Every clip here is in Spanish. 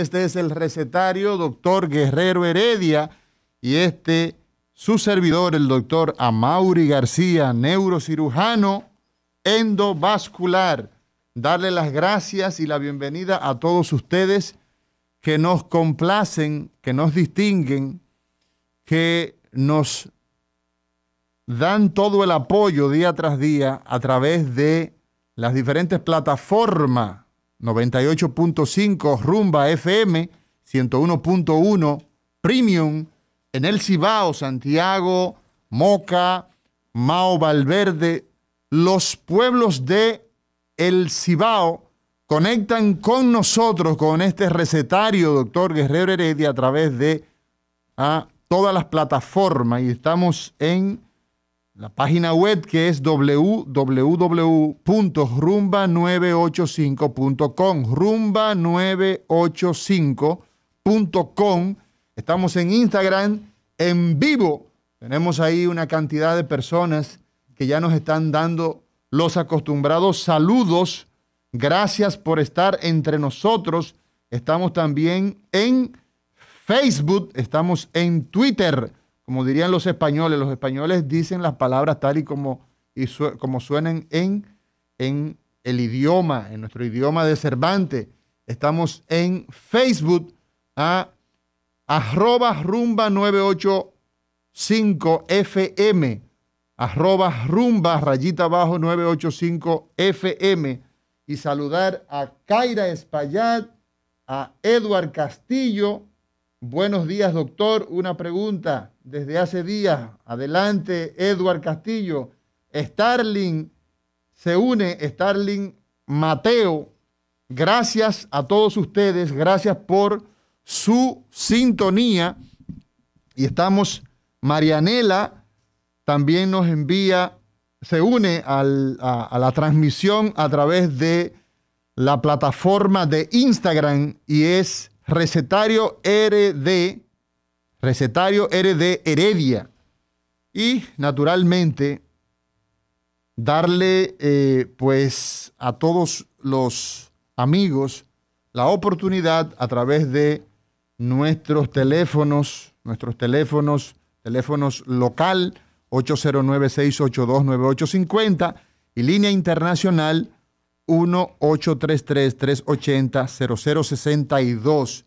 Este es el recetario doctor Guerrero Heredia y este su servidor, el doctor Amauri García, neurocirujano endovascular. Darle las gracias y la bienvenida a todos ustedes que nos complacen, que nos distinguen, que nos dan todo el apoyo día tras día a través de las diferentes plataformas 98.5 Rumba FM, 101.1 Premium, en El Cibao, Santiago, Moca, Mao Valverde, los pueblos de El Cibao conectan con nosotros, con este recetario, doctor Guerrero Heredia, a través de a, ah, todas las plataformas y estamos en la página web que es www.rumba985.com. Rumba985.com. Estamos en Instagram en vivo. Tenemos ahí una cantidad de personas que ya nos están dando los acostumbrados saludos. Gracias por estar entre nosotros. Estamos también en Facebook, estamos en Twitter como dirían los españoles, los españoles dicen las palabras tal y como, como suenan en, en el idioma, en nuestro idioma de Cervantes. Estamos en Facebook a ¿ah? arroba rumba 985 FM, arroba rumba rayita abajo 985 FM y saludar a Kaira Espaillat, a Eduard Castillo. Buenos días, doctor. Una pregunta desde hace días. Adelante, Edward Castillo. Starling se une, Starling Mateo. Gracias a todos ustedes, gracias por su sintonía. Y estamos, Marianela también nos envía, se une a, a la transmisión a través de la plataforma de Instagram y es recetario RD recetario RD Heredia. Y naturalmente, darle eh, pues a todos los amigos la oportunidad a través de nuestros teléfonos, nuestros teléfonos, teléfonos local 809-682-9850 y línea internacional 18333800062. 380 0062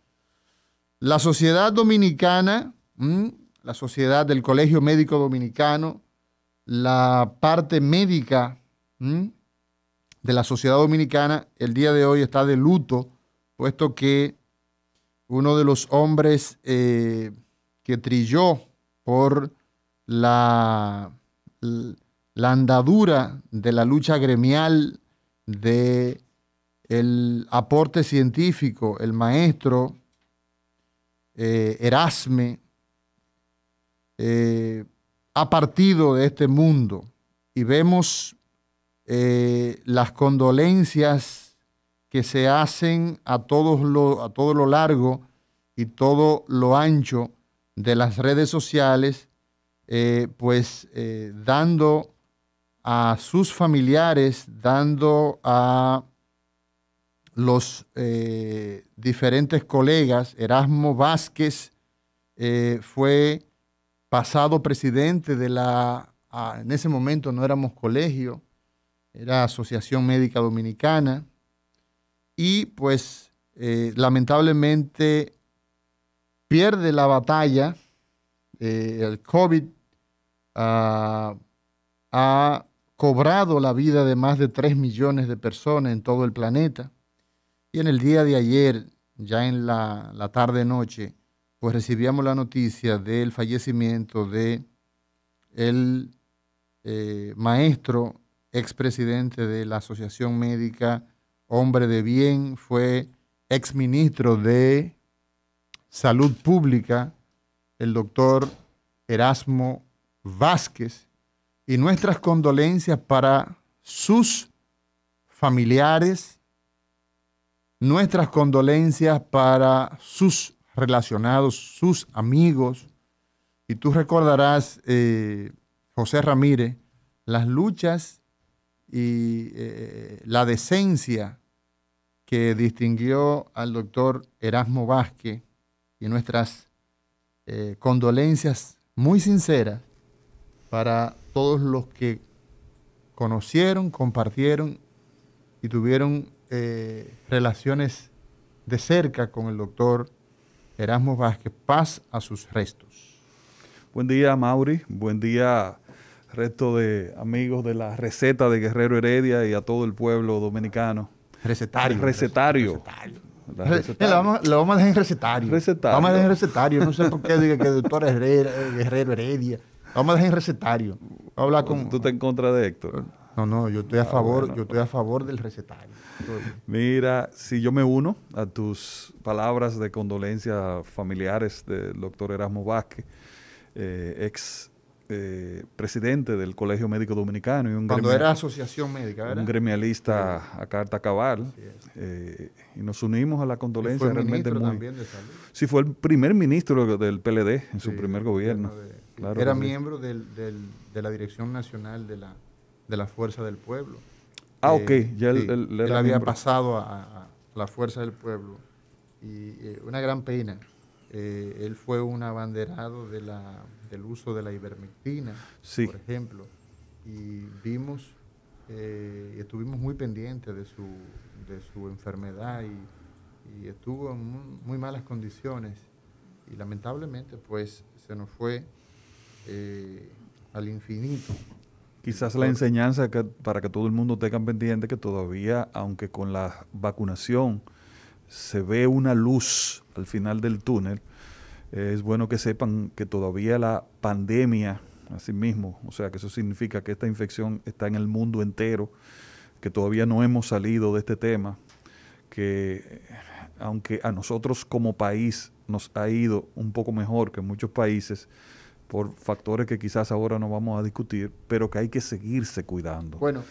la sociedad dominicana, la sociedad del Colegio Médico Dominicano, la parte médica de la sociedad dominicana, el día de hoy está de luto, puesto que uno de los hombres eh, que trilló por la, la andadura de la lucha gremial de el aporte científico, el maestro eh, Erasme, eh, ha partido de este mundo y vemos eh, las condolencias que se hacen a, todos a todo lo largo y todo lo ancho de las redes sociales, pues dando a sus familiares, dando a los eh, diferentes colegas. Erasmo Vázquez eh, fue pasado presidente de la, en ese momento no éramos colegio, era Asociación Médica Dominicana. Y pues eh, lamentablemente pierde la batalla el COVID. Ah, ha cobrado la vida de más de 3 millones de personas en todo el planeta. Y en el día de ayer, ya en la, tarde-noche, pues recibíamos la noticia del fallecimiento de el eh, maestro expresidente de la Asociación Médica, hombre de bien, fue exministro de Salud Pública, el doctor Erasmo Vázquez, y nuestras condolencias para sus familiares, nuestras condolencias para sus relacionados, sus amigos. Y tú recordarás, eh, José Ramírez, las luchas y eh, la decencia que distinguió al doctor Erasmo Vázquez y nuestras eh, condolencias muy sinceras para todos los que conocieron, compartieron y tuvieron eh, relaciones de cerca con el doctor Erasmo Vázquez. Paz a sus restos. Buen día, Mauri. Buen día, resto de amigos de la receta de Guerrero Heredia y a todo el pueblo dominicano. Recetario. Ah, recetario. recetario. vamos, a dejar en recetario. vamos a dejar en recetario. No sé por qué diga que el doctor Herrera, eh, Guerrero Heredia. vamos a dejar en recetario. Habla con... ¿Tú te en contra de Héctor? No, no, yo estoy a ah, favor, yo estoy a favor del recetario. Mira, si yo me uno a tus palabras de condolencia familiares del doctor Erasmo Vázquez, eh, ex eh, presidente del Colegio Médico Dominicano y un cuando era asociación médica, un gremialista a carta cabal eh, y nos unimos a la condolencia fue realmente muy. También Sí, fue el primer ministro del PLD en su primer gobierno. era miembro de la Dirección Nacional de la de la fuerza del pueblo. Ah, eh, ok, ya él, le había pasado a, la fuerza del pueblo. Y eh, una gran pena. Eh, él fue un abanderado de la, del uso de la ivermectina, por ejemplo. Y vimos, estuvimos muy pendientes de su, de su enfermedad y, estuvo en muy, muy malas condiciones. Y lamentablemente, pues, se nos fue al infinito. Quizás la enseñanza para que todo el mundo tenga pendiente que todavía, aunque con la vacunación se ve una luz al final del túnel, eh, es bueno que sepan que todavía la pandemia, así mismo, o sea, que eso significa que esta infección está en el mundo entero, que todavía no hemos salido de este tema, que eh, aunque a nosotros como país nos ha ido un poco mejor que muchos países, por factores que quizás ahora no vamos a discutir, pero que hay que seguirse cuidando. Bueno,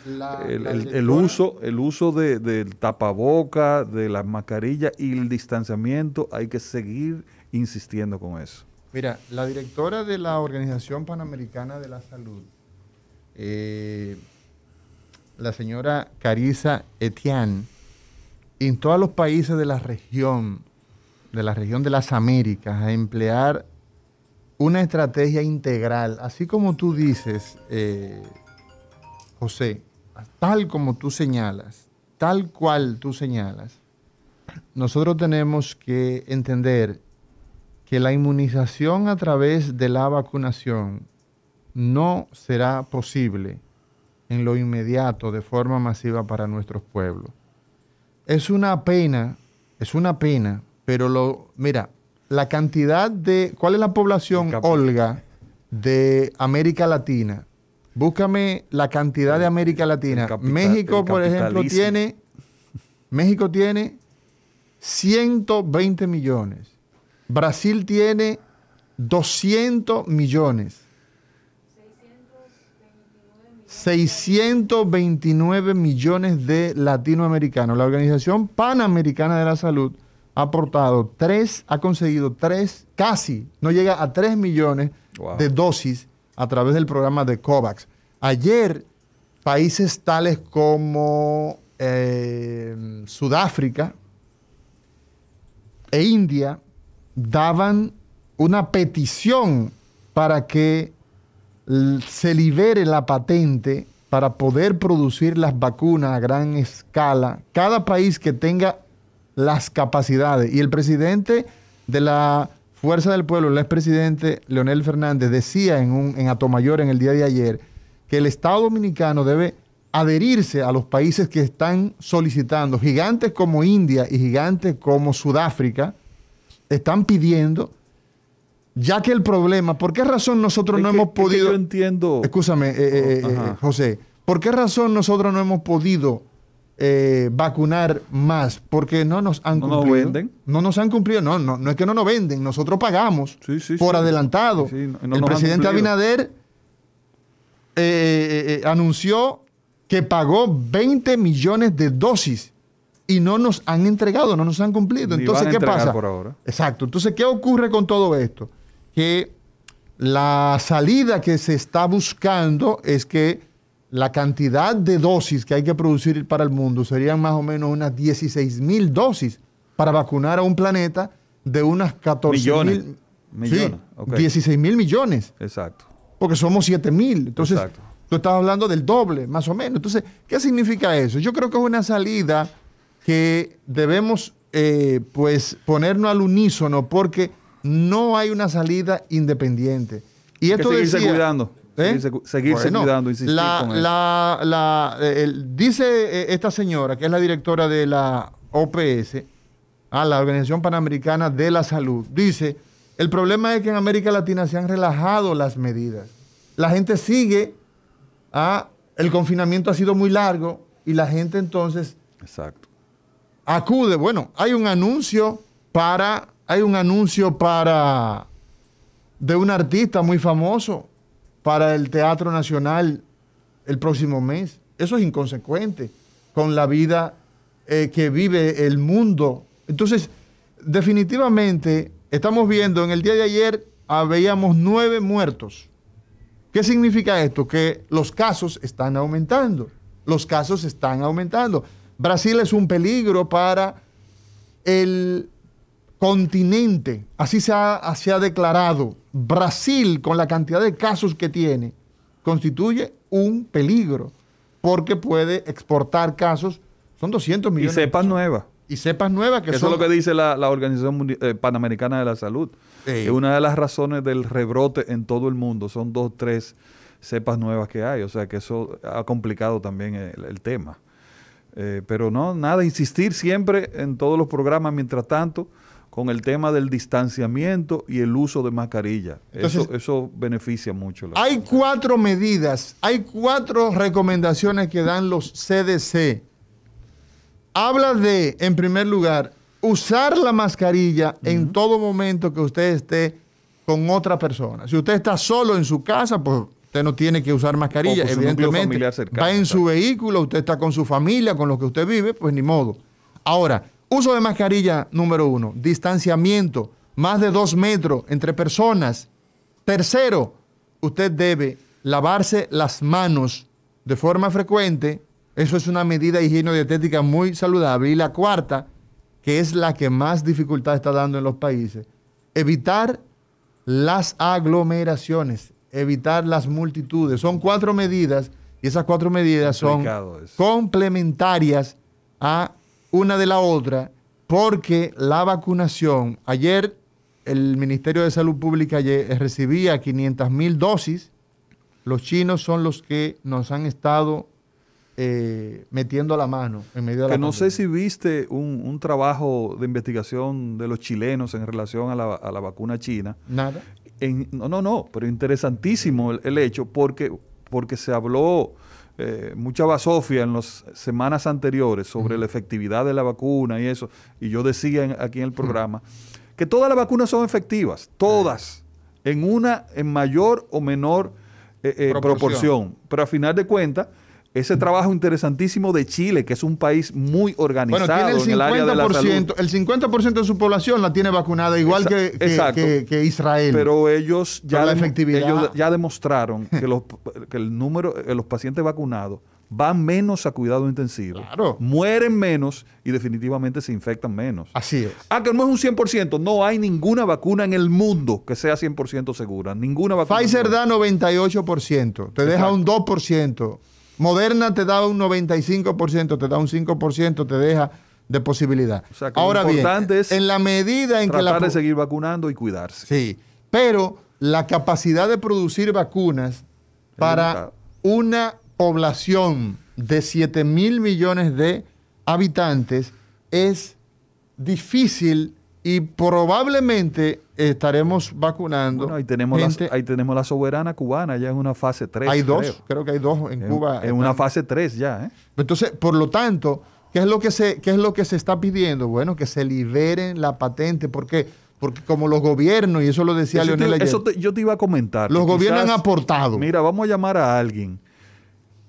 el, uso, el uso de, del tapaboca, de las mascarillas y el distanciamiento, hay que seguir insistiendo con eso. Mira, la directora de la Organización Panamericana de la Salud, eh, la señora Carisa Etian en todos los países de la región, de la región de las Américas, a emplear una estrategia integral, así como tú dices, eh, José, tal como tú señalas, tal cual tú señalas, nosotros tenemos que entender que la inmunización a través de la vacunación no será posible en lo inmediato de forma masiva para nuestros pueblos. Es una pena, es una pena, pero lo mira, la cantidad de. ¿Cuál es la población, Olga, de América Latina? Búscame la cantidad de América Latina. México, por ejemplo, tiene. México tiene 120 millones. Brasil tiene 200 millones. 629 millones de latinoamericanos. La Organización Panamericana de la Salud ha aportado tres, ha conseguido tres, casi, no llega a tres millones de dosis a través del programa de COVAX. Ayer, países tales como eh, Sudáfrica e India daban una petición para que se libere la patente para poder producir las vacunas a gran escala. Cada país que tenga las capacidades. Y el presidente de la Fuerza del Pueblo, el expresidente Leonel Fernández, decía en, un, en Atomayor en el día de ayer que el Estado dominicano debe adherirse a los países que están solicitando. Gigantes como India y gigantes como Sudáfrica están pidiendo, ya que el problema, ¿por qué razón nosotros no hemos podido... yo entiendo... Escúchame, eh, eh, eh, oh, José, ¿por qué razón nosotros no hemos podido eh, vacunar más porque no nos han cumplido. No nos han cumplido. No, no, es que no nos venden. Nosotros pagamos por adelantado. el presidente Abinader eh, eh, anunció que pagó 20 millones de dosis y no nos han entregado, no nos han cumplido. Entonces, ¿qué pasa? Exacto. Entonces, ¿qué ocurre con todo esto? Que la salida que se está buscando es que la cantidad de dosis que hay que producir para el mundo serían más o menos unas 16 mil dosis para vacunar a un planeta de unas 14 mil millones. 16 mil millones. Exacto. Porque somos 7 mil. Entonces, tú estás hablando del doble, más o menos. Entonces, ¿qué significa eso? Yo creo que es una salida que debemos eh, pues ponernos al unísono porque no hay una salida independiente. Y esto que cuidando Seguirse, cuidando, dice esta señora, que es la directora de la OPS, a ah, la Organización Panamericana de la Salud, dice, el problema es que en América Latina se han relajado las medidas. La gente sigue, ah, el confinamiento ha sido muy largo y la gente entonces acude. Bueno, hay un anuncio para, hay un anuncio para, de un artista muy famoso para el Teatro Nacional el próximo mes. Eso es inconsecuente con la vida eh, que vive el mundo. Entonces, definitivamente, estamos viendo, en el día de ayer habíamos ah, nueve muertos. ¿Qué significa esto? Que los casos están aumentando. Los casos están aumentando. Brasil es un peligro para el continente, así se ha, declarado, Brasil, con la cantidad de casos que tiene, constituye un peligro, porque puede exportar casos, son 200 millones. Y cepas nuevas. Y cepas nuevas que Eso es lo que dice la, Organización eh, Panamericana de la Salud. Es una de las razones del rebrote en todo el mundo. Son dos, tres cepas nuevas que hay. O sea que eso ha complicado también el, tema. Eh, pero no, nada, insistir siempre en todos los programas mientras tanto con el tema del distanciamiento y el uso de mascarilla. eso, beneficia mucho. La hay cuatro medidas, hay cuatro recomendaciones que dan los CDC. Habla de, en primer lugar, usar la mascarilla en todo momento que usted esté con otra persona. Si usted está solo en su casa, pues usted no tiene que usar mascarilla, evidentemente. va en su vehículo, usted está con su familia, con los que usted vive, pues ni modo. Ahora, Uso de mascarilla número uno, distanciamiento, más de dos metros entre personas. Tercero, usted debe lavarse las manos de forma frecuente. Eso es una medida higiene dietética muy saludable. Y la cuarta, que es la que más dificultad está dando en los países, evitar las aglomeraciones, evitar las multitudes. Son cuatro medidas y esas cuatro medidas son complementarias a una de la otra, porque la vacunación, ayer el Ministerio de Salud Pública recibía 500 mil dosis, los chinos son los que nos han estado eh, metiendo la mano en medio de que no sé si viste un, trabajo de investigación de los chilenos en relación a la, vacuna china. Nada. no, no, no, pero interesantísimo el, el, hecho porque, porque se habló eh, mucha basofia en las semanas anteriores sobre la efectividad de la vacuna y eso, y yo decía aquí en el programa, que todas las vacunas son efectivas, todas, en una, en mayor o menor eh, eh, proporción. proporción. Pero a final de cuentas, ese trabajo interesantísimo de Chile, que es un país muy organizado el 50%, en el área de la salud. El 50% de su población la tiene vacunada, igual que, Israel. Pero ellos ya, demostraron que, los, el número eh, los pacientes vacunados van menos a cuidado intensivo, mueren menos y definitivamente se infectan menos. Así es. Ah, que no es un 100%. No hay ninguna vacuna en el mundo que sea 100% segura. Ninguna vacuna. Pfizer da 98%, te deja un 2%. Moderna te da un 95%, te da un 5%, te deja de posibilidad. Ahora bien, en la medida en que la de seguir vacunando y cuidarse. Sí, pero la capacidad de producir vacunas para una población de 7 mil millones de habitantes es difícil y probablemente estaremos vacunando. ahí, tenemos La, ahí tenemos la soberana cubana, ya en una fase 3. Hay dos, creo, que hay dos en Cuba. En una fase 3 ya. ¿eh? Entonces, por lo tanto, ¿qué es lo, que se, ¿qué es lo que se está pidiendo? Bueno, que se liberen la patente, porque porque como los gobiernos, y eso lo decía Leonel eso yo te iba a comentar. Los gobiernos han aportado. Mira, vamos a llamar a alguien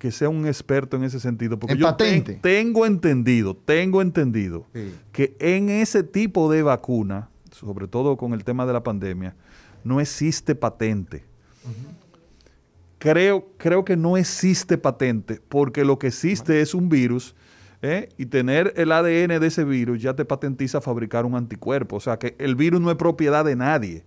que sea un experto en ese sentido, porque yo tengo entendido, tengo entendido que en ese tipo de vacuna, sobre todo con el tema de la pandemia, no existe patente. Creo, creo que no existe patente, porque lo que existe es un virus ¿eh? y tener el ADN de ese virus ya te patentiza fabricar un anticuerpo. O sea que el virus no es propiedad de nadie.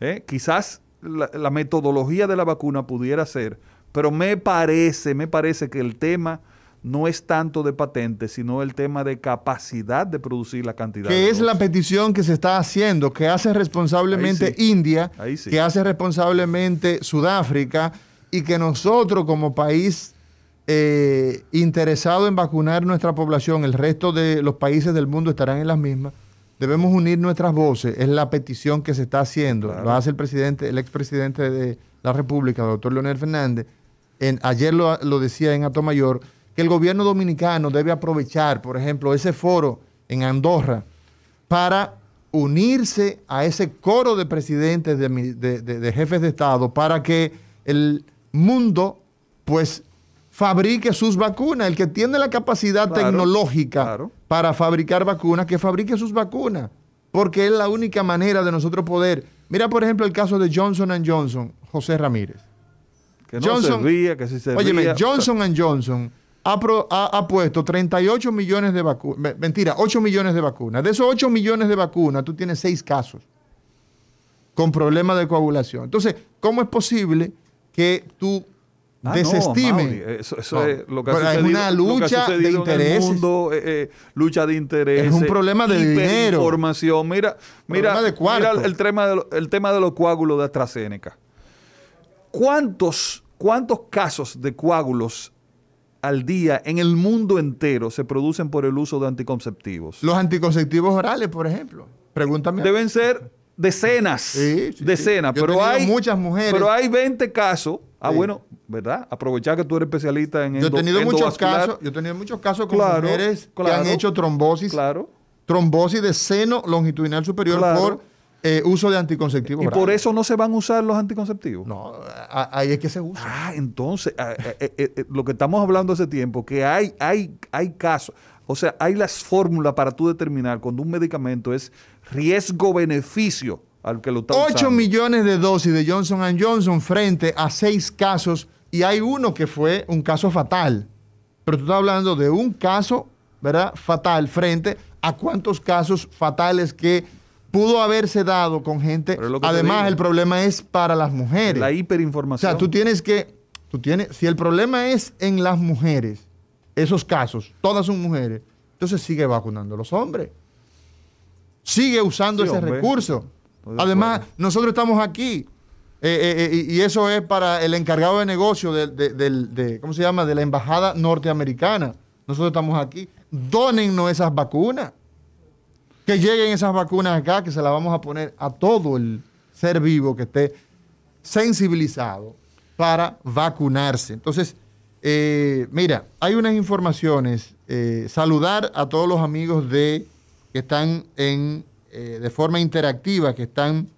¿eh? Quizás la metodología de la vacuna pudiera ser pero me parece, me parece que el tema no es tanto de patentes, sino el tema de capacidad de producir la cantidad. Que es la petición que se está haciendo, que hace responsablemente India, que hace responsablemente Sudáfrica y que nosotros como país eh, interesado en vacunar nuestra población, el resto de los países del mundo estarán en las mismas. Debemos unir nuestras voces, es la petición que se está haciendo. Lo hace el presidente, el expresidente de la República, doctor Leonel Fernández ayer lo, decía en Mayor, que el gobierno dominicano debe aprovechar, por ejemplo, ese foro en Andorra para unirse a ese coro de presidentes, de, jefes de Estado, para que el mundo, pues, fabrique sus vacunas. El que tiene la capacidad tecnológica para fabricar vacunas, que fabrique sus vacunas, porque es la única manera de nosotros poder. Mira, por ejemplo, el caso de Johnson ⁇ Johnson, José Ramírez Johnson, que Johnson Johnson ha, puesto 38 millones de vacunas, mentira, 8 millones de vacunas. De esos 8 millones de vacunas, tú tienes 6 casos con problemas de coagulación. Entonces, ¿cómo es posible que tú ah, desestimes desestime. eso, es lo que una lucha de intereses. Eh, eh, lucha de intereses. Es un problema de dinero. Información. Mira, mira, mira el, tema el tema de los coágulos de AstraZeneca. ¿Cuántos ¿Cuántos casos de coágulos al día en el mundo entero se producen por el uso de anticonceptivos? Los anticonceptivos orales, por ejemplo. Pregúntame. Deben ser decenas. decenas. Pero hay muchas mujeres. Pero hay 20 casos. Ah, bueno, ¿verdad? Aprovechar que tú eres especialista en el. yo he tenido muchos casos, Yo he tenido muchos casos con mujeres que han hecho trombosis. Claro. Trombosis de seno longitudinal superior por eh, uso de anticonceptivos. ¿Y por eso no se van a usar los anticonceptivos? No, ahí es que se usa. Ah, entonces, eh, eh, lo que estamos hablando hace tiempo, que hay, hay, hay casos, o sea, hay las fórmulas para tú determinar cuando un medicamento es riesgo-beneficio al que lo está 8 millones de dosis de Johnson Johnson frente a seis casos y hay uno que fue un caso fatal. Pero tú estás hablando de un caso, ¿verdad? Fatal frente a cuántos casos fatales que pudo haberse dado con gente. Además, el problema es para las mujeres. La hiperinformación. O sea, tú tienes que, tú tienes, si el problema es en las mujeres, esos casos, todas son mujeres, entonces sigue vacunando a los hombres. Sigue usando ese recurso. Además, nosotros estamos aquí. Eh, eh, eh, y eso es para el encargado de negocio de, ¿cómo se llama? De la embajada norteamericana. Nosotros estamos aquí. Dónennos esas vacunas que lleguen esas vacunas acá, que se las vamos a poner a todo el ser vivo que esté sensibilizado para vacunarse. Entonces, eh, mira, hay unas informaciones. Eh, saludar a todos los amigos de que están en eh, de forma interactiva, que están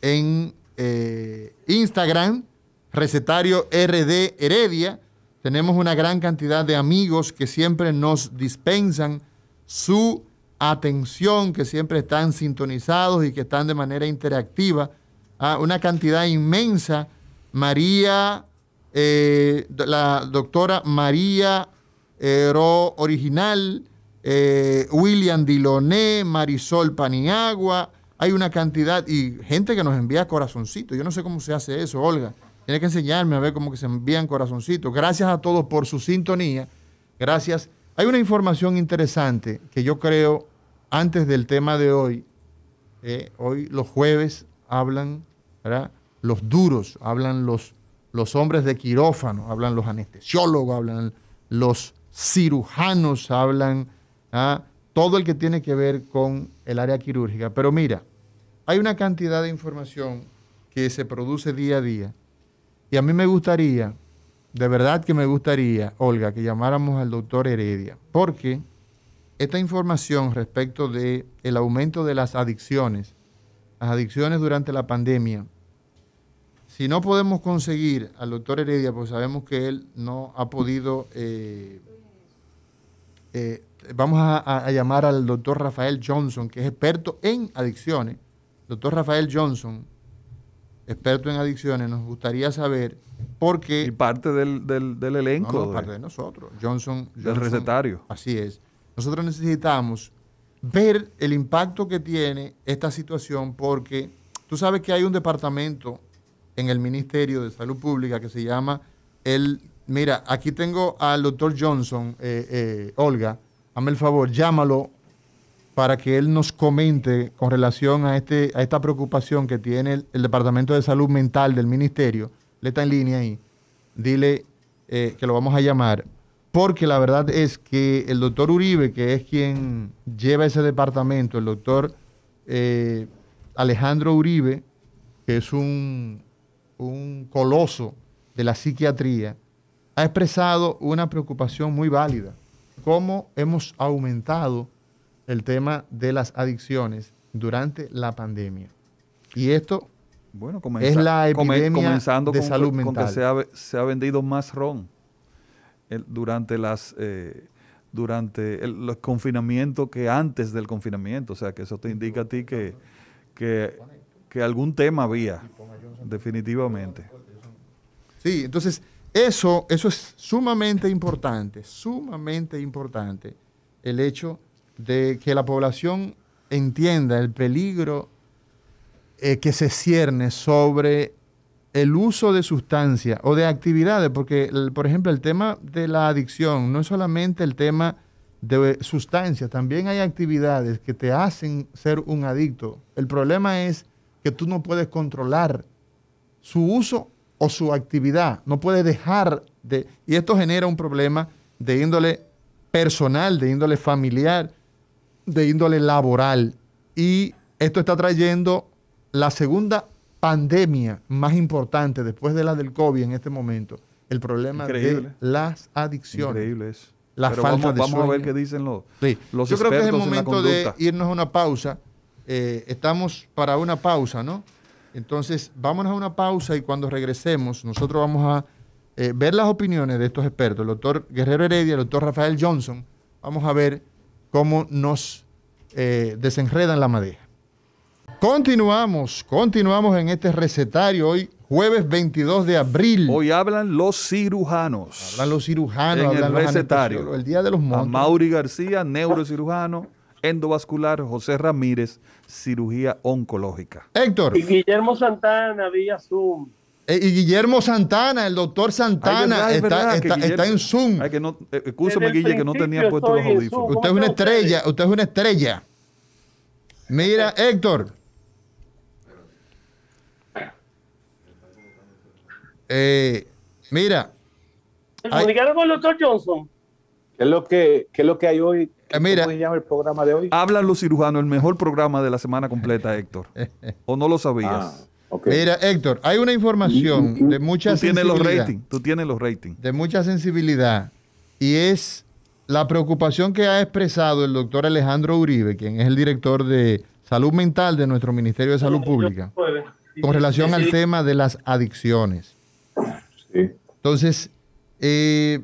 en Instagram, recetario RD Heredia. Tenemos una gran cantidad de amigos que siempre nos dispensan su atención, que siempre están sintonizados y que están de manera interactiva. a ah, una cantidad inmensa. María, eh, la doctora María eh, Ro Original, eh, William Diloné, Marisol Paniagua. Hay una cantidad y gente que nos envía corazoncitos. Yo no sé cómo se hace eso, Olga. Tiene que enseñarme a ver cómo que se envían corazoncitos. Gracias a todos por su sintonía. Gracias hay una información interesante que yo creo, antes del tema de hoy, eh, hoy los jueves hablan, Los duros, hablan los, los hombres de quirófano, hablan los anestesiólogos, hablan los cirujanos, hablan ¿ah? todo el que tiene que ver con el área quirúrgica. Pero mira, hay una cantidad de información que se produce día a día. Y a mí me gustaría de verdad que me gustaría, Olga, que llamáramos al doctor Heredia, porque esta información respecto de aumento de las adicciones, las adicciones durante la pandemia, si no podemos conseguir al doctor Heredia, pues sabemos que él no ha podido, eh, eh, vamos a, llamar al doctor Rafael Johnson, que es experto en adicciones, doctor Rafael Johnson, experto en adicciones, nos gustaría saber porque, y parte del, elenco. parte de nosotros. Johnson, Del recetario. Así es. Nosotros necesitamos ver el impacto que tiene esta situación porque tú sabes que hay un departamento en el Ministerio de Salud Pública que se llama el... Mira, aquí tengo al doctor Johnson, eh, eh, Olga, hazme el favor, llámalo para que él nos comente con relación a, este, a esta preocupación que tiene el Departamento de Salud Mental del Ministerio le está en línea ahí, dile eh, que lo vamos a llamar, porque la verdad es que el doctor Uribe, que es quien lleva ese departamento, el doctor eh, Alejandro Uribe, que es un, un coloso de la psiquiatría, ha expresado una preocupación muy válida. ¿Cómo hemos aumentado el tema de las adicciones durante la pandemia? Y esto bueno, es la epidemia comenzando de con, salud mental. que se ha, vendido más ron durante las eh, durante los confinamientos que antes del confinamiento. O sea, que eso te indica a ti que, que, algún tema había, definitivamente. Sí, entonces eso, eso es sumamente importante, sumamente importante, el hecho de que la población entienda el peligro eh, que se cierne sobre el uso de sustancias o de actividades, porque, por ejemplo, el tema de la adicción no es solamente el tema de sustancias, también hay actividades que te hacen ser un adicto. El problema es que tú no puedes controlar su uso o su actividad, no puedes dejar de... Y esto genera un problema de índole personal, de índole familiar, de índole laboral. Y esto está trayendo la segunda pandemia más importante después de la del COVID en este momento, el problema de las adicciones. Increíble La falta vamos, vamos a ver qué dicen los, Yo creo que es el momento de irnos a una pausa. Eh, estamos para una pausa, ¿no? Entonces, vámonos a una pausa y cuando regresemos, nosotros vamos a eh, ver las opiniones de estos expertos, el doctor Guerrero Heredia, el doctor Rafael Johnson. Vamos a ver cómo nos eh, desenredan la madeja. Continuamos, continuamos en este recetario hoy, jueves 22 de abril. Hoy hablan los cirujanos. Hablan los cirujanos. En el recetario. El Día de los muertos. Mauri García, neurocirujano, endovascular, José Ramírez, cirugía oncológica. Héctor. Y Guillermo Santana, vía Zoom. Eh, y Guillermo Santana, el doctor Santana, está, en Zoom. que no, eh, Guille, que no tenía puesto los audífonos. Usted es una estrella, usted es una estrella. Mira, Héctor. Eh, mira. con el doctor Johnson? ¿Qué es lo que, es lo que hay hoy? Eh, mira, el programa Hablan los cirujanos, el mejor programa de la semana completa, Héctor. ¿O no lo sabías? Ah, mira, Héctor, hay una información de mucha tú sensibilidad. los tú tienes los ratings. De mucha sensibilidad. Y es la preocupación que ha expresado el doctor Alejandro Uribe, quien es el director de Salud Mental de nuestro Ministerio de Salud Pública, con relación al tema de las adicciones. Entonces, eh,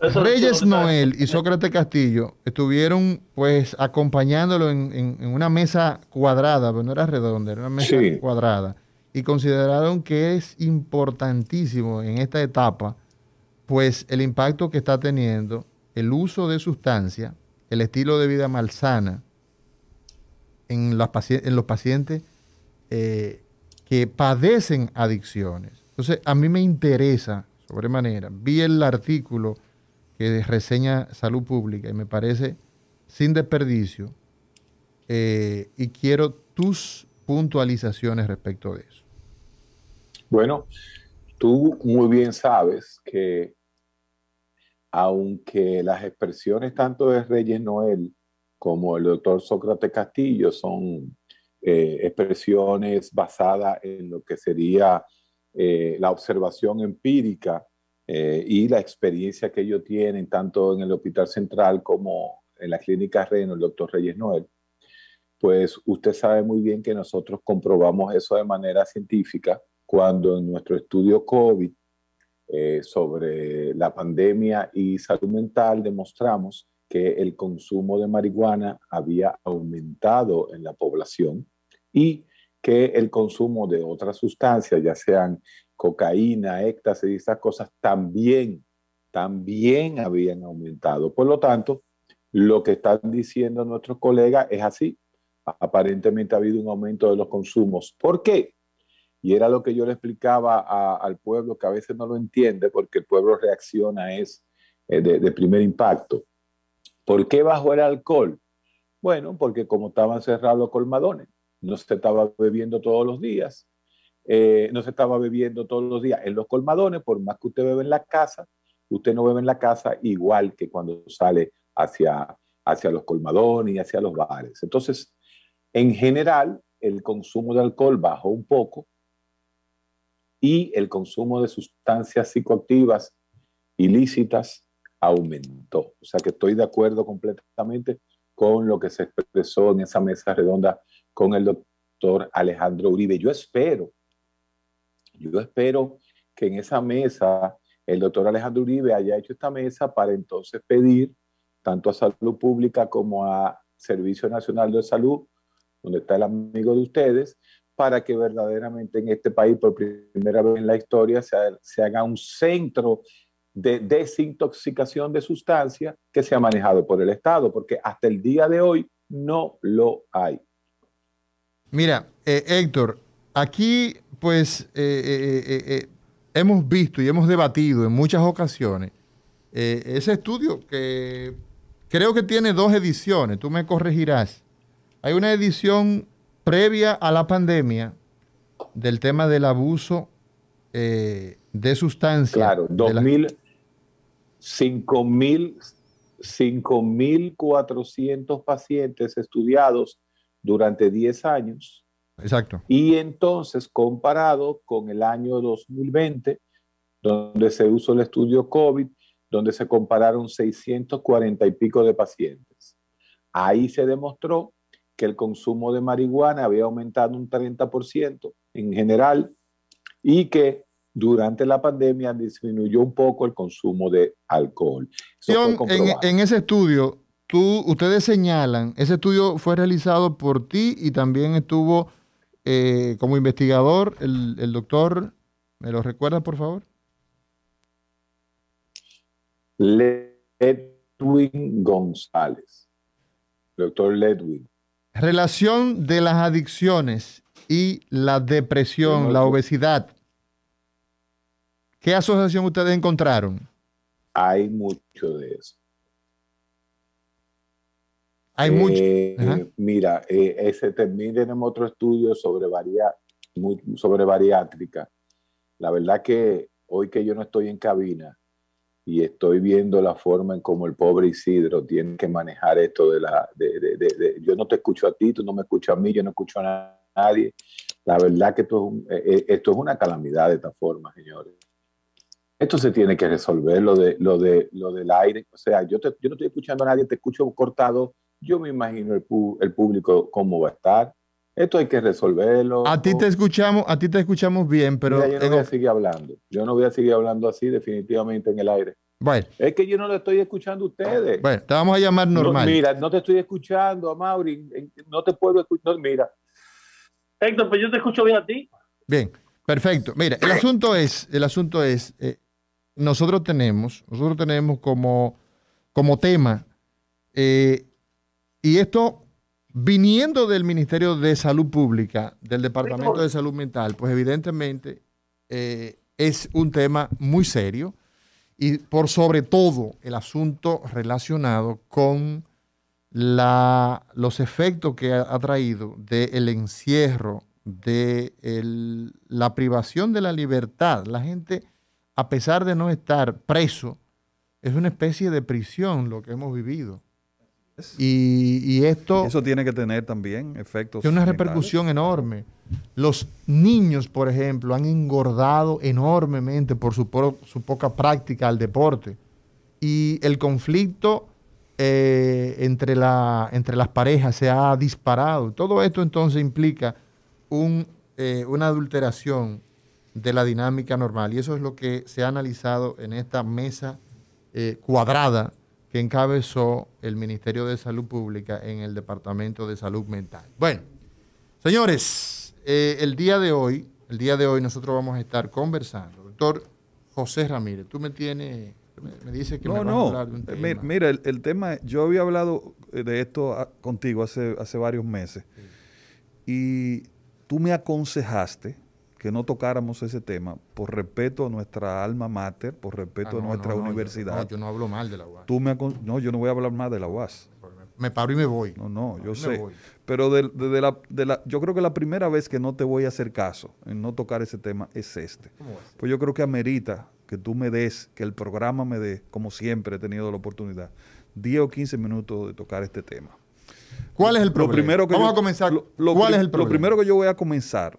Reyes Noel y Sócrates Castillo estuvieron pues acompañándolo en, una mesa cuadrada, pero no era redonda, era una mesa cuadrada, y consideraron que es importantísimo en esta etapa pues el impacto que está teniendo el uso de sustancia, el estilo de vida malsana en, en los pacientes eh, que padecen adicciones. Entonces, a mí me interesa sobremanera. Vi el artículo que reseña Salud Pública y me parece sin desperdicio eh, y quiero tus puntualizaciones respecto de eso. Bueno, tú muy bien sabes que aunque las expresiones tanto de Reyes Noel como el doctor Sócrates Castillo son eh, expresiones basadas en lo que sería eh, la observación empírica eh, y la experiencia que ellos tienen tanto en el Hospital Central como en la Clínica Reno, el doctor Reyes Noel, pues usted sabe muy bien que nosotros comprobamos eso de manera científica cuando en nuestro estudio COVID sobre la pandemia y salud mental demostramos que el consumo de marihuana había aumentado en la población y que el consumo de otras sustancias, ya sean cocaína, éxtasis y esas cosas, también, también habían aumentado. Por lo tanto, lo que están diciendo nuestros colegas es así. Aparentemente ha habido un aumento de los consumos. ¿Por qué? Y era lo que yo le explicaba al pueblo, que a veces no lo entiende porque el pueblo reacciona es eh, de primer impacto. ¿Por qué bajó el alcohol? Bueno, porque como estaban cerrados los colmadones, no se estaba bebiendo todos los días, eh, no se estaba bebiendo todos los días en los colmadones, por más que usted bebe en la casa, usted no bebe en la casa igual que cuando sale hacia, hacia los colmadones y hacia los bares. Entonces, en general, el consumo de alcohol bajó un poco y el consumo de sustancias psicoactivas ilícitas aumentó. O sea que estoy de acuerdo completamente con lo que se expresó en esa mesa redonda con el doctor Alejandro Uribe. Yo espero, yo espero que en esa mesa el doctor Alejandro Uribe haya hecho esta mesa para entonces pedir tanto a Salud Pública como a Servicio Nacional de Salud, donde está el amigo de ustedes, para que verdaderamente en este país, por primera vez en la historia, se, haga un centro de desintoxicación de sustancias que se ha manejado por el Estado, porque hasta el día de hoy no lo hay. Mira, eh, Héctor, aquí pues eh, eh, hemos visto y hemos debatido en muchas ocasiones ese estudio que creo que tiene dos ediciones, tú me corregirás. Hay una edición previa a la pandemia del tema del abuso de sustancias. Claro, 2000, 5.400 pacientes estudiados durante 10 años. Exacto. Y entonces, comparado con el año 2020, donde se usó el estudio COVID, donde se compararon 640 y pico de pacientes. Ahí se demostró que el consumo de marihuana había aumentado un 30% en general y que durante la pandemia disminuyó un poco el consumo de alcohol. En, ese estudio, tú, ustedes señalan, ese estudio fue realizado por ti y también estuvo eh, como investigador el doctor, ¿me lo recuerdas por favor? Ledwin González, doctor Ledwin. Relación de las adicciones y la depresión, la obesidad ¿Qué asociación ustedes encontraron? Hay mucho de eso. Hay mucho. Eh, mira, eh, ese, también tenemos otro estudio sobre, varia, sobre bariátrica. La verdad que hoy que yo no estoy en cabina y estoy viendo la forma en cómo el pobre Isidro tiene que manejar esto de la... De, de, de, yo no te escucho a ti, tú no me escuchas a mí, yo no escucho a nadie. La verdad que esto es eh, una calamidad de esta forma, señores. Esto se tiene que resolver, lo, de, lo, de, lo del aire. O sea, yo, no estoy escuchando a nadie, te escucho cortado. Yo me imagino el, público cómo va a estar. Esto hay que resolverlo. A ti te escuchamos, a ti te escuchamos bien, pero yo no voy a seguir hablando. Yo no voy a seguir hablando así definitivamente en el aire. Es que yo no lo estoy escuchando a ustedes. Bueno, te vamos a llamar normal. mira, no te estoy escuchando, a Mauri. No te puedo escuchar. mira. Héctor, pues yo te escucho bien a ti. Bien, perfecto. Mira, el asunto es, el asunto es, eh, nosotros tenemos, nosotros tenemos como, como tema, eh, y esto viniendo del Ministerio de Salud Pública, del Departamento de Salud Mental, pues evidentemente eh, es un tema muy serio y por sobre todo el asunto relacionado con la, los efectos que ha, traído del encierro, de la privación de la libertad. La gente a pesar de no estar preso, es una especie de prisión lo que hemos vivido. Y, esto... Eso tiene que tener también efectos. Tiene una repercusión enorme. Los niños, por ejemplo, han engordado enormemente por su, poca práctica al deporte. Y el conflicto eh, entre, las parejas se ha disparado. Todo esto entonces implica eh, una adulteración de la dinámica normal. Y eso es lo que se ha analizado en esta mesa eh, cuadrada que encabezó el Ministerio de Salud Pública en el Departamento de Salud Mental. Bueno, señores, eh, el día de hoy, el día de hoy nosotros vamos a estar conversando. Doctor José Ramírez, tú me tienes, me, dices que no, a hablar de un eh, tema. Mira, el, tema, yo había hablado de esto ah, contigo hace, hace varios meses y tú me aconsejaste que no tocáramos ese tema por respeto a nuestra alma mater, por respeto ah, a nuestra no, universidad. Yo, no, hablo mal de la UAS. Tú me no, yo no voy a hablar más de la UAS. Me paro y me voy. No, no, yo sé. Pero de, la, yo creo que la primera vez que no te voy a hacer caso en no tocar ese tema es este. pues yo creo que amerita que tú me des, que el programa me dé, como siempre he tenido la oportunidad, 10 o 15 minutos de tocar este tema. ¿Cuál es el problema? primero que Vamos a comenzar. ¿Cuál es el problema? Lo primero que yo voy a comenzar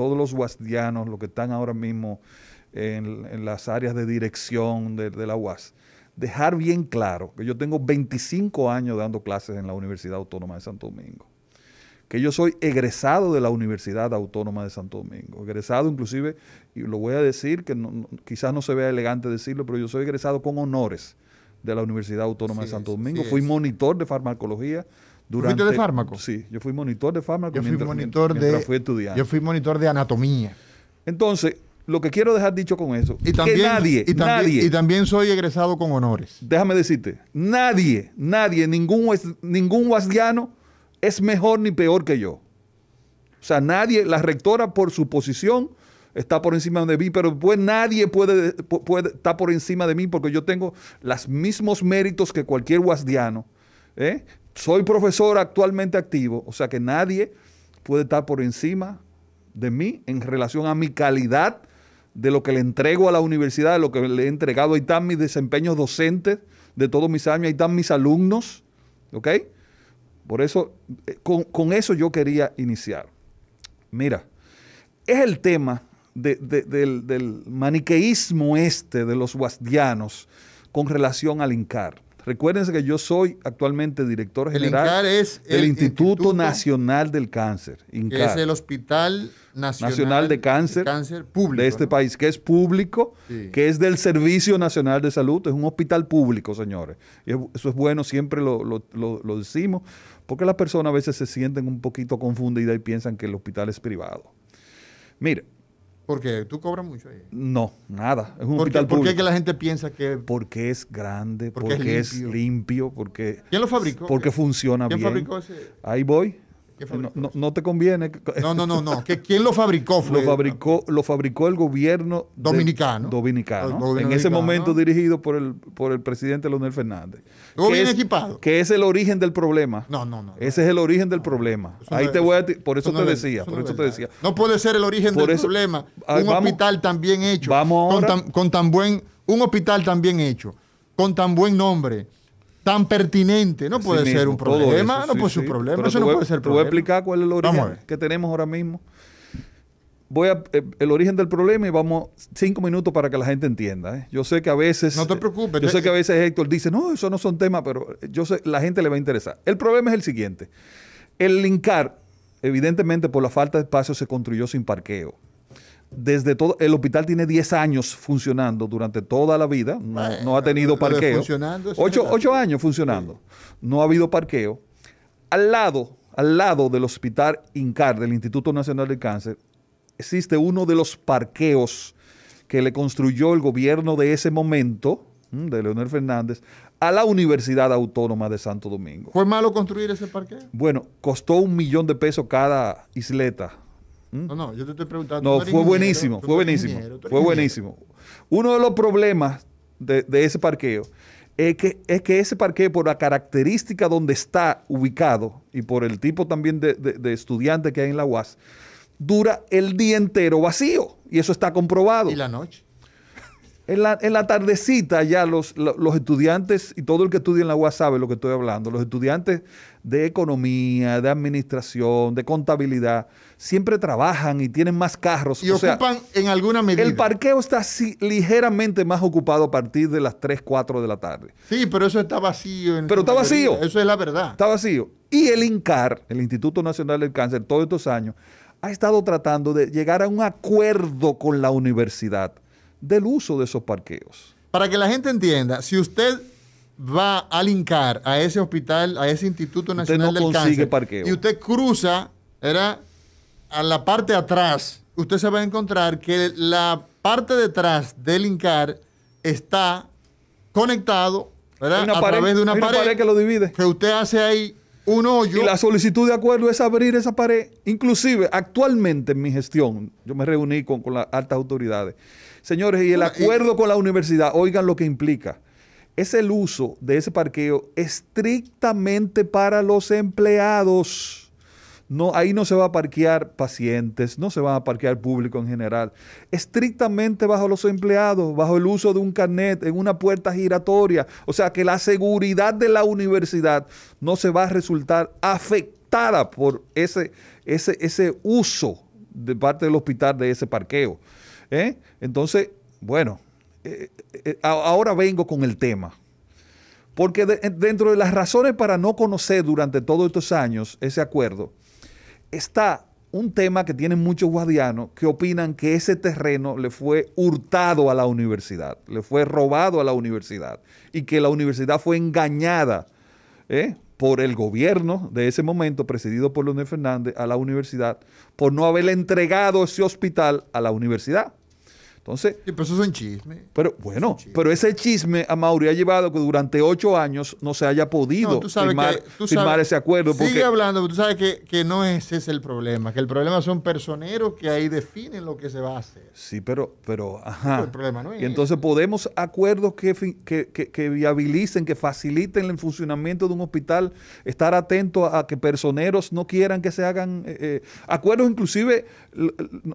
todos los guasdianos, los que están ahora mismo en, las áreas de dirección de, la UAS, dejar bien claro que yo tengo 25 años dando clases en la Universidad Autónoma de Santo Domingo, que yo soy egresado de la Universidad Autónoma de Santo Domingo, egresado inclusive, y lo voy a decir, que quizás no se vea elegante decirlo, pero yo soy egresado con honores de la Universidad Autónoma de Santo Domingo, fui monitor de farmacología durante, de fármaco? Sí, yo fui monitor de fármaco yo fui monitor de, fui Yo fui monitor de anatomía. Entonces, lo que quiero dejar dicho con eso, y que nadie, y también, nadie, y también soy egresado con honores. Déjame decirte, nadie, nadie, ningún, ningún es mejor ni peor que yo. O sea, nadie, la rectora por su posición está por encima de mí, pero pues nadie puede, puede estar por encima de mí porque yo tengo los mismos méritos que cualquier wasdiano. ¿eh? Soy profesor actualmente activo, o sea que nadie puede estar por encima de mí en relación a mi calidad de lo que le entrego a la universidad, de lo que le he entregado. Ahí están mis desempeños docentes de todos mis años, ahí están mis alumnos, ¿ok? Por eso, eh, con, eso yo quería iniciar. Mira, es el tema del, maniqueísmo este de los guasdianos con relación al Incar. Recuérdense que yo soy actualmente director general del Instituto, Nacional del Cáncer. que es el Hospital Nacional, de Cáncer, de, este país, que es público, que es del Servicio Nacional de Salud. Es un hospital público, señores. eso es bueno, siempre lo, lo decimos, porque las personas a veces se sienten un poquito confundidas y piensan que el hospital es privado. Mire, porque tú cobras mucho ahí. No, nada. Es un ¿Por público. ¿Por qué la gente piensa que.? Porque es grande, porque, es, limpio. porque. ¿Quién lo fabricó? Porque funciona bien. ¿Quién fabricó ese? Ahí voy. Eh, no, te conviene. No, no, no, no. ¿Quién lo fabricó? Lo fabricó, lo fabricó el gobierno dominicano. dominicano. en ese momento dirigido por el, por el presidente Leonel Fernández. ¿Todo bien equipado. Que es el origen del problema. No, no, no. Ese es el origen del problema. Ahí te voy por eso, te decía, por eso te decía. No puede ser el origen del problema. un hospital tan bien hecho. Vamos con tan, buen, un hospital tan bien hecho, con tan buen nombre tan pertinente. No puede ser un problema, no puede ser un problema, eso no puede ser problema. Te voy a explicar cuál es el origen que tenemos ahora mismo. Voy a eh, el origen del problema y vamos cinco minutos para que la gente entienda. ¿eh? Yo sé que a veces. No te preocupes. Yo sé que a veces Héctor dice, no, eso no son temas, pero yo sé, la gente le va a interesar. El problema es el siguiente. El linkar, evidentemente por la falta de espacio, se construyó sin parqueo desde todo, el hospital tiene 10 años funcionando durante toda la vida, no, ha tenido parqueo. 8 años funcionando, no ha habido parqueo. Al lado, al lado del hospital INCAR, del Instituto Nacional del Cáncer, existe uno de los parqueos que le construyó el gobierno de ese momento, mm, de Leonel Fernández, a la Universidad Autónoma de Santo Domingo. ¿Fue malo construir ese parqueo? Bueno, costó un millón de pesos cada isleta ¿Mm? No, no, yo te estoy preguntando. No, fue, buenísimo, fue buenísimo, fue buenísimo, Uno de los problemas de, ese parqueo es que, es que, ese parqueo, por la característica donde está ubicado y por el tipo también de, estudiantes estudiante que hay en la UAS, dura el día entero vacío. Y eso está comprobado. ¿Y la noche? En la, tardecita ya los, los, estudiantes, y todo el que estudia en la UAS sabe lo que estoy hablando, los estudiantes de economía, de administración, de contabilidad, siempre trabajan y tienen más carros. Y ocupan en alguna medida. El parqueo está ligeramente más ocupado a partir de las 3, 4 de la tarde. Sí, pero eso está vacío. pero está vacío. Eso es la verdad. Está vacío. Y el INCAR, el Instituto Nacional del Cáncer, todos estos años, ha estado tratando de llegar a un acuerdo con la universidad del uso de esos parqueos. Para que la gente entienda, si usted va al INCAR, a ese hospital, a ese Instituto Nacional del Cáncer, y usted cruza, ¿verdad? a la parte de atrás, usted se va a encontrar que la parte detrás del INCAR está conectado a través de una, pared, que lo divide. Que usted hace ahí un hoyo. Y la solicitud de acuerdo es abrir esa pared. Inclusive, actualmente en mi gestión, yo me reuní con las altas autoridades. Señores, y el acuerdo con la universidad, oigan lo que implica es el uso de ese parqueo estrictamente para los empleados. No, ahí no se va a parquear pacientes, no se va a parquear público en general. Estrictamente bajo los empleados, bajo el uso de un carnet en una puerta giratoria. O sea que la seguridad de la universidad no se va a resultar afectada por ese, ese, uso de parte del hospital de ese parqueo. ¿eh? Entonces, bueno, eh, eh, eh, ahora vengo con el tema. Porque dentro de las razones para no conocer durante todos estos años ese acuerdo, está un tema que tienen muchos guadianos que opinan que ese terreno le fue hurtado a la universidad, le fue robado a la universidad y que la universidad fue engañada por el gobierno de ese momento, presidido por Leonel Fernández, a la universidad por no haberle entregado ese hospital a la universidad. Entonces. pero eso es un chisme. Pero bueno, pero ese chisme a Mauri ha llevado que durante ocho años no se haya podido firmar, ese acuerdo. Porque... Sigue hablando, pero tú sabes que, que, no ese es el problema, que el problema son personeros que ahí definen lo que se va a hacer. Sí, pero, pero, problema y entonces podemos acuerdos que, que, viabilicen, que faciliten el funcionamiento de un hospital, estar atento a, que personeros no quieran que se hagan eh, eh, acuerdos inclusive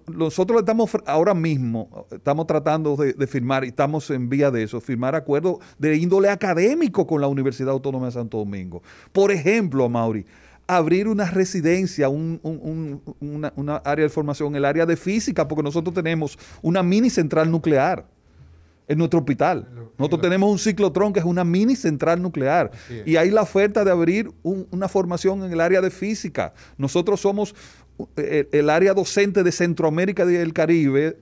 nosotros estamos ahora mismo, estamos tratando de, firmar y estamos en vía de eso, firmar acuerdos de índole académico con la Universidad Autónoma de Santo Domingo. Por ejemplo, Mauri, abrir una residencia, un, una, área de formación, el área de física, porque nosotros tenemos una mini central nuclear en nuestro hospital. Nosotros tenemos un ciclotrón que es una mini central nuclear. Y hay la oferta de abrir una formación en el área de física. Nosotros somos el, área docente de Centroamérica y el Caribe,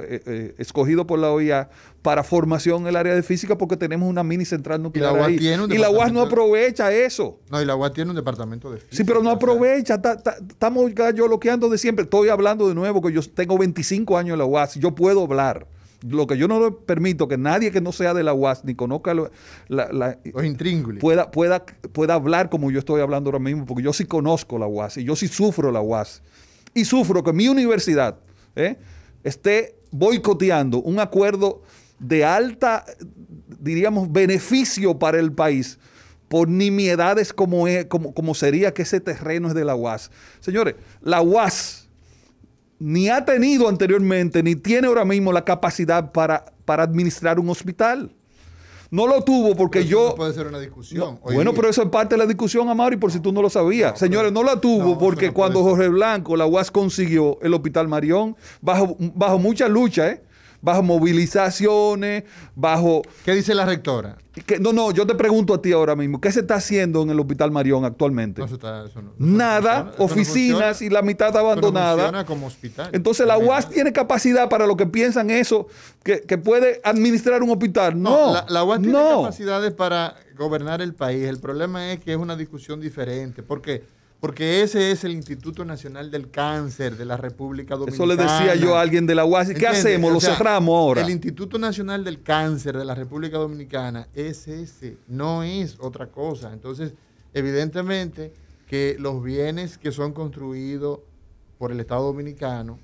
eh, eh, escogido por la OIA, para formación en el área de física porque tenemos una mini central nuclear. Y la UAS, ahí. y la UAS no aprovecha eso. No, y la UAS tiene un departamento de física. Sí, pero no aprovecha. Estamos yo bloqueando de siempre. Estoy hablando de nuevo, que yo tengo 25 años en la UAS. Yo puedo hablar. Lo que yo no permito que nadie que no sea de la UAS ni conozca la, los pueda, pueda, pueda hablar como yo estoy hablando ahora mismo, porque yo sí conozco la UAS y yo sí sufro la UAS. Y sufro que mi universidad eh, esté boicoteando un acuerdo de alta, diríamos, beneficio para el país por nimiedades como, e, como, como sería que ese terreno es de la UAS. Señores, la UAS ni ha tenido anteriormente, ni tiene ahora mismo la capacidad para, para administrar un hospital. No lo tuvo porque yo. puede ser una discusión. bueno, pero eso es parte de la discusión, y por si tú no lo sabías. Señores, no la tuvo porque cuando Jorge Blanco, la UAS consiguió el Hospital Marión, bajo, bajo mucha lucha, ¿eh? bajo movilizaciones, bajo... ¿Qué dice la rectora? no, no, yo te pregunto a ti ahora mismo, ¿qué se está haciendo en el Hospital Marión actualmente? Nada, oficinas y la mitad abandonada. como hospital. Entonces la UAS tiene capacidad para lo que piensan eso, que, puede administrar un hospital. No, la, UAS tiene capacidades para gobernar el país. El problema es que es una discusión diferente, porque porque ese es el Instituto Nacional del Cáncer de la República Dominicana. Eso le decía yo a alguien de la UASI, ¿Qué hacemos? ¿Lo cerramos ahora? El Instituto Nacional del Cáncer de la República Dominicana es ese, no es otra cosa. Entonces, evidentemente que los bienes que son construidos por el Estado Dominicano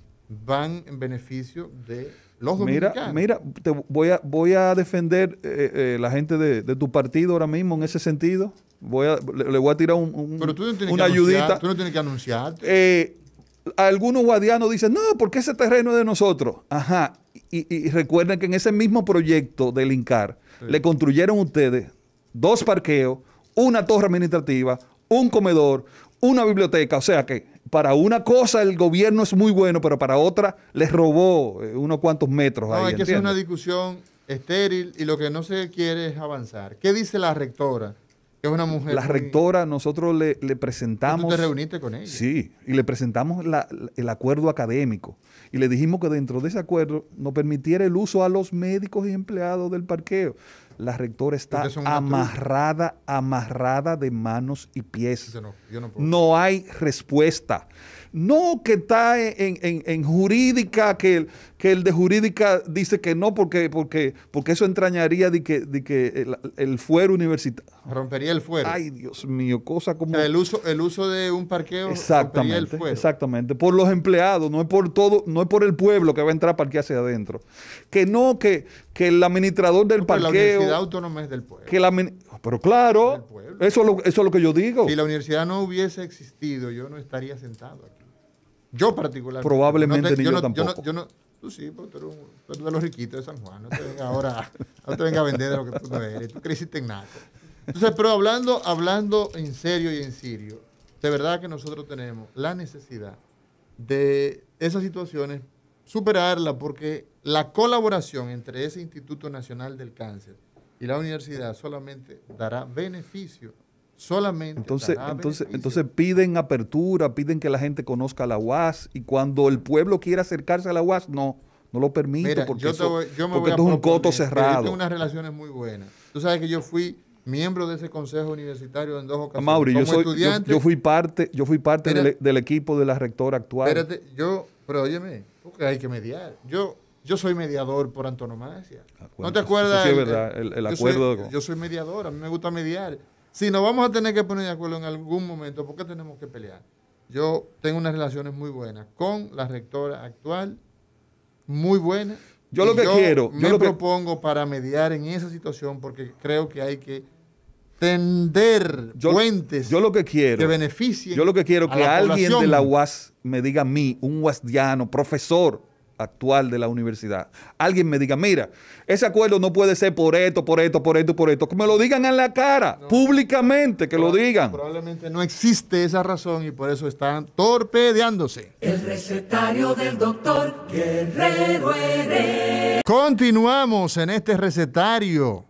van en beneficio de los dominicanos. Mira, te voy, a, voy a defender eh, eh, la gente de tu partido ahora mismo en ese sentido le, voy a tirar un, una que ayudita. tú no tienes que anunciar. Eh, algunos guadianos dicen, no, porque ese terreno es de nosotros. Ajá. Y, recuerden que en ese mismo proyecto del INCAR le construyeron ustedes dos parqueos, una torre administrativa, un comedor, una biblioteca. O sea que para una cosa el gobierno es muy bueno, pero para otra les robó eh, unos cuantos metros. No, hay que hacer una discusión estéril y lo que no se quiere es avanzar. ¿Qué dice la rectora? Es una mujer. La rectora, nosotros le, presentamos. te reuniste con ella? Sí, y le presentamos el acuerdo académico. Y le dijimos que dentro de ese acuerdo nos permitiera el uso a los médicos y empleados del parqueo. La rectora está amarrada, amarrada de manos y pies. no, hay respuesta. No que está en, en jurídica, que que el de jurídica dice que no porque, porque, porque eso entrañaría de que, que el, fuero universitario. Rompería el fuero. Ay, Dios mío, cosa como... El uso, el uso de un parqueo exactamente, rompería el fuero. Exactamente, por los empleados, no es por todo, no es por el pueblo que va a entrar a hacia adentro. Que no, que, que el administrador del parqueo... la universidad autónoma es del pueblo. Oh, pero claro, eso, es lo, eso lo que yo digo. Si la universidad no hubiese existido, yo no estaría sentado aquí. Yo particularmente. Probablemente ni yo, tampoco. Yo no, Tú sí, pero tú eres, un, de los riquitos de San Juan. No te venga ahora no te venga a vender de lo que tú no eres. Tú creciste en nada. Entonces, pero hablando, hablando en serio y en serio, de verdad que nosotros tenemos la necesidad de esas situaciones superarla porque la colaboración entre ese Instituto Nacional del Cáncer y la universidad solamente dará beneficio Solamente. Entonces, entonces, entonces piden apertura, piden que la gente conozca la UAS y cuando el pueblo quiere acercarse a la UAS, no, no lo permito porque, yo esto es un coto cerrado. tengo unas relaciones muy buenas. Tú sabes que yo fui miembro de ese consejo universitario en dos ah, ocasiones. Como yo, estudiante, yo, fui parte, yo fui parte del, equipo de la rectora actual. Espérate, yo, pero óyeme, porque hay que mediar. Yo, yo soy mediador por antonomasia. Ah, ¿No te acuerdas? Sí es verdad, el, acuerdo. yo soy mediador, a mí me gusta mediar. Si nos vamos a tener que poner de acuerdo en algún momento, ¿por qué tenemos que pelear? Yo tengo unas relaciones muy buenas con la rectora actual, muy buenas. Yo lo que quiero. Me yo lo propongo para mediar en esa situación porque creo que hay que tender puentes yo lo que quiero que yo lo que quiero que alguien de la UAS me diga a mí un UASdiano profesor actual de la universidad, alguien me diga, mira, ese acuerdo no puede ser por esto, por esto, por esto, por esto, que me lo digan en la cara, públicamente, que lo digan. Probablemente no existe esa razón y por eso están torpedeándose. El recetario del doctor Guerrero Continuamos en este recetario.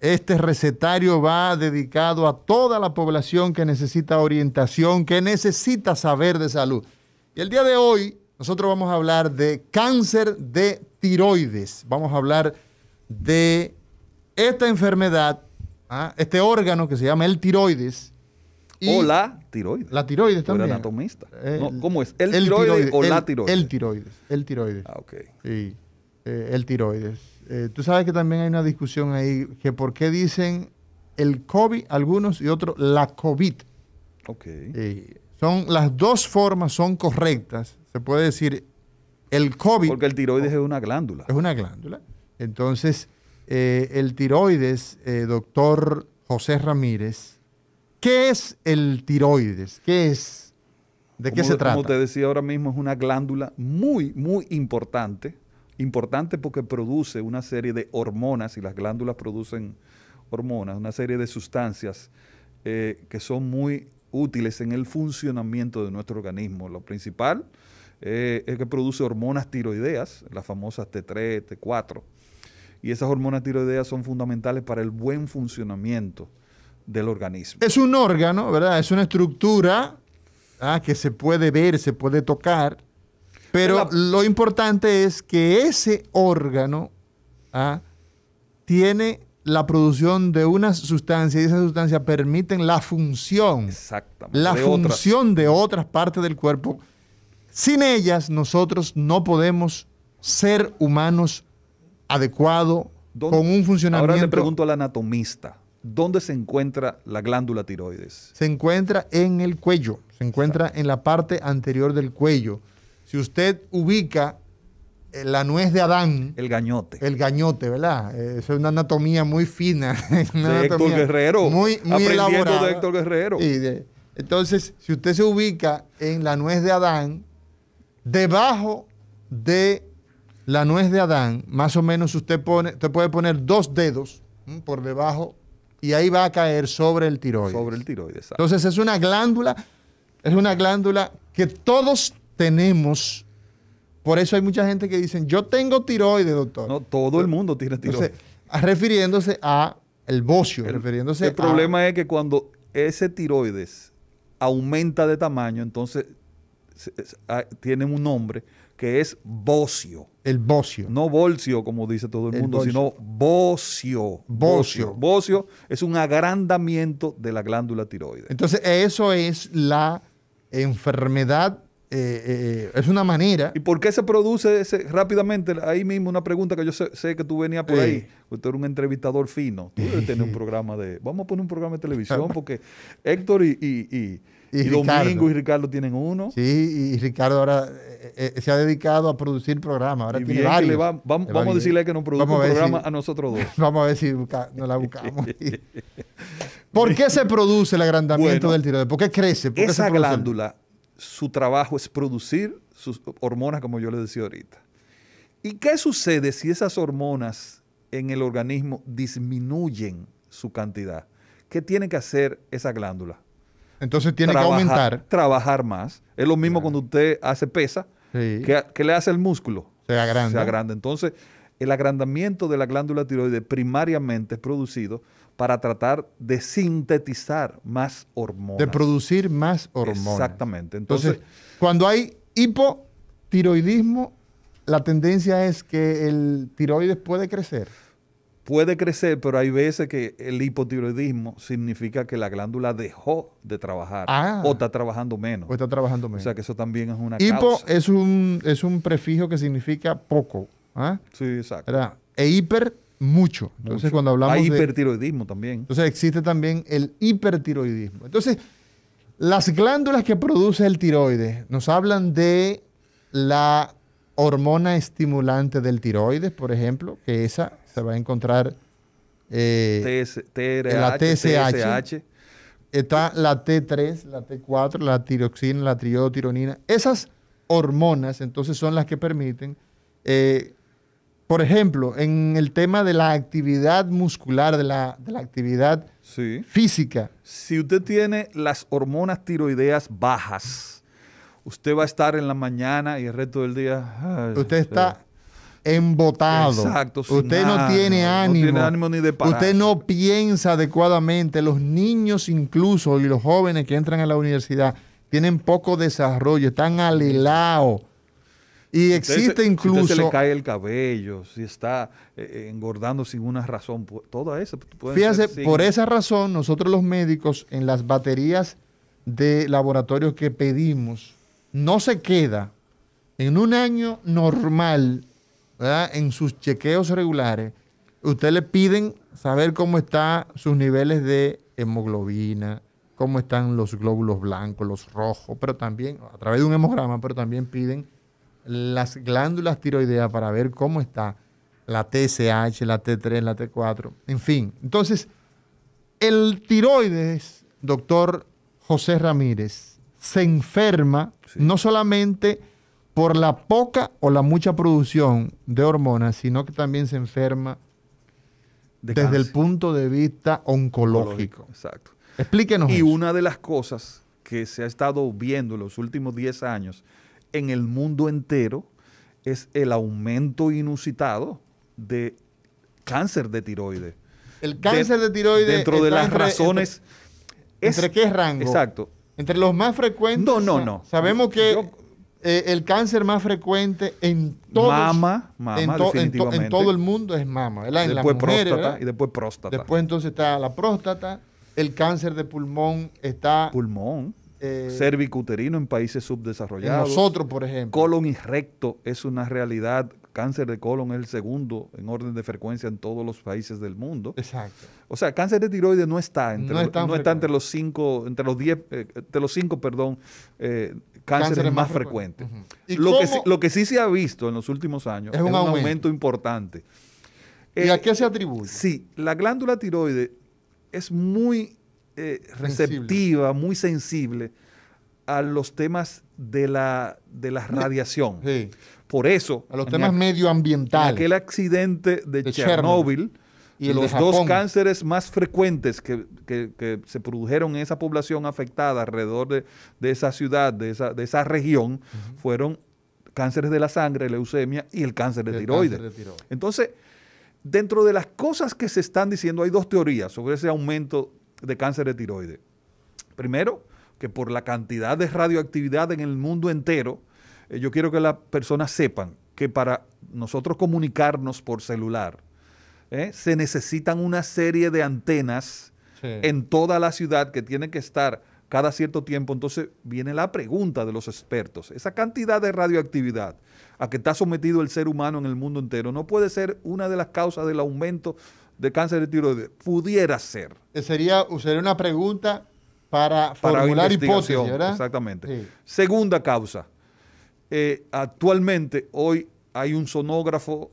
Este recetario va dedicado a toda la población que necesita orientación, que necesita saber de salud. Y el día de hoy nosotros vamos a hablar de cáncer de tiroides. Vamos a hablar de esta enfermedad, ¿ah? este órgano que se llama el tiroides. o la tiroides. La tiroides también. anatomista. Eh, ¿Cómo es? ¿El, tiroides, o la tiroides? El tiroides. El tiroides. Ah, ok. Sí, eh, el tiroides. Eh, tú sabes que también hay una discusión ahí que por qué dicen el COVID algunos y otros la COVID. Ok. son, las dos formas son correctas se puede decir, el COVID. Porque el tiroides es una glándula. Es una glándula. Entonces, eh, el tiroides, eh, doctor José Ramírez, ¿qué es el tiroides? ¿Qué es? ¿De qué se trata? Como te decía ahora mismo, es una glándula muy, muy importante. Importante porque produce una serie de hormonas y las glándulas producen hormonas, una serie de sustancias eh, que son muy útiles en el funcionamiento de nuestro organismo. Lo principal, eh, es que produce hormonas tiroideas, las famosas T3, T4. Y esas hormonas tiroideas son fundamentales para el buen funcionamiento del organismo. Es un órgano, ¿verdad? Es una estructura que se puede ver, se puede tocar. Pero lo importante es que ese órgano ¿ah? tiene la producción de una sustancia y esa sustancia permiten la función. Exactamente. La función de otras partes del cuerpo sin ellas nosotros no podemos ser humanos adecuados con un funcionamiento. Ahora le pregunto al anatomista, ¿dónde se encuentra la glándula tiroides? Se encuentra en el cuello, se encuentra en la parte anterior del cuello. Si usted ubica eh, la nuez de Adán. El gañote. El gañote, ¿verdad? Eh, es una anatomía muy fina. Héctor Guerrero. Muy, muy de Héctor Guerrero. Y entonces, si usted se ubica en la nuez de Adán, debajo de la nuez de Adán, más o menos usted, pone, usted puede poner dos dedos por debajo y ahí va a caer sobre el tiroides. Sobre el tiroides. Entonces es una glándula, es una glándula que todos tenemos. Por eso hay mucha gente que dice, yo tengo tiroides, doctor. No, todo el mundo tiene tiroides. refiriéndose a el bocio, el, refiriéndose El problema es que cuando ese tiroides aumenta de tamaño, entonces Ah, tienen un nombre que es bocio. El bocio. No bolcio, como dice todo el, mundo, sino bocio. Bocio. Bocio es un agrandamiento de la glándula tiroides. Entonces, eso es la enfermedad eh, eh, es una manera. ¿Y por qué se produce ese, rápidamente? Ahí mismo una pregunta que yo sé, que tú venías por ahí. Usted era un entrevistador fino. Tú debes tener un programa de. Vamos a poner un programa de televisión porque Héctor y, y, Domingo y Ricardo tienen uno. Sí, y Ricardo ahora eh, se ha dedicado a producir programas. Ahora tiene vamos a decirle que nos produzca un programa a nosotros dos. vamos a ver si nos la buscamos. ¿Por qué se produce el agrandamiento del tiro ¿Por qué crece? esa glándula su trabajo es producir sus hormonas, como yo les decía ahorita. ¿Y qué sucede si esas hormonas en el organismo disminuyen su cantidad? ¿Qué tiene que hacer esa glándula? Entonces tiene que aumentar. Trabajar más. Es lo mismo cuando usted hace pesa. que ¿Qué, le hace el músculo? Se agranda. Se agranda. Entonces, el agrandamiento de la glándula tiroide primariamente es producido para tratar de sintetizar más hormonas. De producir más hormonas. Exactamente. Entonces, cuando hay hipotiroidismo, la tendencia es que el tiroides puede crecer. Puede crecer, pero hay veces que el hipotiroidismo significa que la glándula dejó de trabajar ah. o está trabajando menos. O está trabajando menos. O sea que eso también es una Hipo es un, es un prefijo que significa poco. ¿ah? Sí, exacto. ¿verdad? E hiper mucho. Entonces, cuando hablamos. Hay hipertiroidismo también. Entonces, existe también el hipertiroidismo. Entonces, las glándulas que produce el tiroides nos hablan de la hormona estimulante del tiroides, por ejemplo, que esa se va a encontrar. Eh, la TSH, Está la T3, la T4, la tiroxina, la triodotironina. Esas hormonas, entonces, son las que permiten. Eh, por ejemplo, en el tema de la actividad muscular, de la, actividad física. Si usted tiene las hormonas tiroideas bajas, usted va a estar en la mañana y el resto del día. usted este, está embotado. Exacto, usted no tiene ánimo. Usted no piensa adecuadamente. Los niños incluso y los jóvenes que entran a la universidad tienen poco desarrollo, están alelados y existe incluso. Usted se le cae el cabello, si está eh, eh, engordando sin una razón, todo eso. Fíjese, por esa razón, nosotros los médicos, en las baterías de laboratorios que pedimos, no se queda en un año normal, en sus chequeos regulares, usted le piden saber cómo están sus niveles de hemoglobina, cómo están los glóbulos blancos, los rojos, pero también, a través de un hemograma, pero también piden las glándulas tiroideas para ver cómo está la TSH, la T3, la T4, en fin. Entonces, el tiroides, doctor José Ramírez, se enferma no solamente por la poca o la mucha producción de hormonas, sino que también se enferma desde el punto de vista oncológico. Exacto. Explíquenos. Y una de las cosas que se ha estado viendo en los últimos 10 años en el mundo entero es el aumento inusitado de cáncer de tiroides. El cáncer de, tiroides. Dentro de las razones. Entre, qué rango? Exacto. Entre los más frecuentes. No, no, no. Sabemos que eh, el cáncer más frecuente en todos, mama, mama, en, todo el mundo es mama. ¿verdad? después próstata y después próstata. Después entonces está la próstata, el cáncer de pulmón está. Pulmón. Eh, en países subdesarrollados. En nosotros, por ejemplo. Colon y recto es una realidad. Cáncer de colon es el segundo en orden de frecuencia en todos los países del mundo. Exacto. O sea, cáncer de tiroides no está entre, no, los cinco, entre los diez, eh, entre los cinco, perdón, eh, cánceres más, frecuentes. lo, que, lo que sí se ha visto en los últimos años es un, aumento. importante. ¿Y eh, a qué se atribuye? Sí, la glándula tiroide es muy eh, receptiva, muy sensible a los temas de la, de la radiación. Por eso. A los temas medioambientales. Aquel accidente de, Chernobyl y los dos cánceres más frecuentes que, se produjeron en esa población afectada alrededor de, esa ciudad, de esa, región, fueron cánceres de la sangre, leucemia y el Cáncer de tiroides. Entonces, dentro de las cosas que se están diciendo, hay dos teorías sobre ese aumento de cáncer de tiroides. Primero, que por la cantidad de radioactividad en el mundo entero, eh, yo quiero que las personas sepan que para nosotros comunicarnos por celular, eh, se necesitan una serie de antenas en toda la ciudad que tienen que estar cada cierto tiempo. Entonces viene la pregunta de los expertos. Esa cantidad de radioactividad a que está sometido el ser humano en el mundo entero no puede ser una de las causas del aumento de cáncer de tiroides? Pudiera ser. Eh, sería, sería una pregunta para, formular hipótesis, ¿verdad? Exactamente. Segunda causa. Eh, actualmente, hoy hay un sonógrafo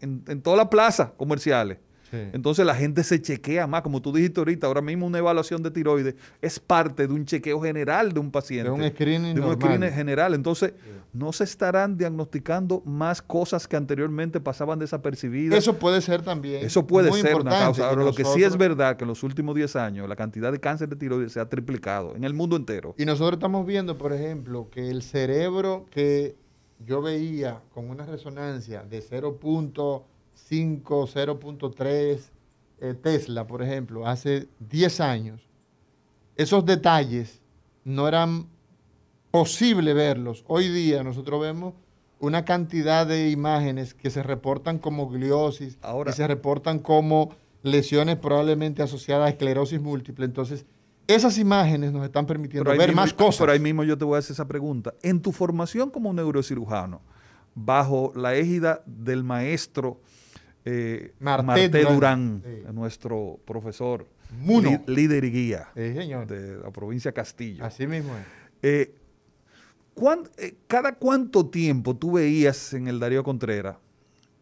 en, en todas las plazas comerciales entonces la gente se chequea más, como tú dijiste ahorita, ahora mismo una evaluación de tiroides es parte de un chequeo general de un paciente. De un screening, un screening general. Entonces, no se estarán diagnosticando más cosas que anteriormente pasaban desapercibidas. Eso puede ser también. Eso puede ser una causa. lo que sí es verdad que en los últimos 10 años la cantidad de cáncer de tiroides se ha triplicado en el mundo entero. Y nosotros estamos viendo, por ejemplo, que el cerebro que yo veía con una resonancia de 0. 0.3 eh, Tesla, por ejemplo, hace 10 años, esos detalles no eran posible verlos. Hoy día nosotros vemos una cantidad de imágenes que se reportan como gliosis, Ahora, se reportan como lesiones probablemente asociadas a esclerosis múltiple. Entonces, esas imágenes nos están permitiendo ver más cosas. Por ahí mismo yo te voy a hacer esa pregunta. En tu formación como neurocirujano, bajo la égida del maestro eh, Marté, Durán, nuestro profesor, líder y guía de la provincia de Castillo. Así mismo es. Eh, eh, ¿Cada cuánto tiempo tú veías en el Darío Contreras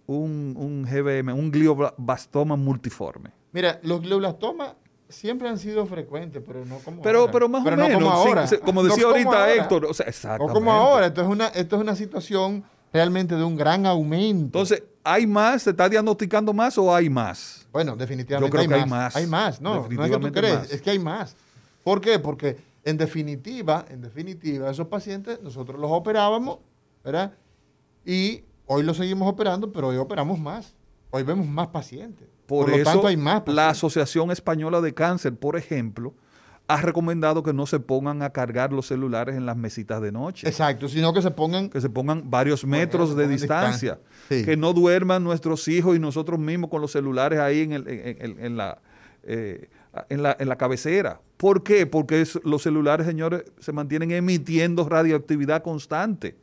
un, GBM, un glioblastoma multiforme? Mira, los glioblastomas siempre han sido frecuentes, pero no como pero, ahora. Pero más o menos, como, decía ahorita Héctor, o como ahora, esto es una, esto es una situación realmente de un gran aumento. Entonces, ¿Hay más? ¿Se está diagnosticando más o hay más? Bueno, definitivamente hay, más. hay más. no, no es que es que hay más. ¿Por qué? Porque en definitiva, en definitiva, esos pacientes nosotros los operábamos, ¿verdad? Y hoy los seguimos operando, pero hoy operamos más. Hoy vemos más pacientes. Por, eso lo tanto, hay más la Asociación Española de Cáncer, por ejemplo, ha recomendado que no se pongan a cargar los celulares en las mesitas de noche. Exacto, sino que se pongan... Que se pongan varios metros de distancia. Que no duerman nuestros hijos y nosotros mismos con los celulares ahí en, eh, la, en la cabecera. ¿Por qué? Porque los celulares, señores, se mantienen emitiendo radioactividad constante.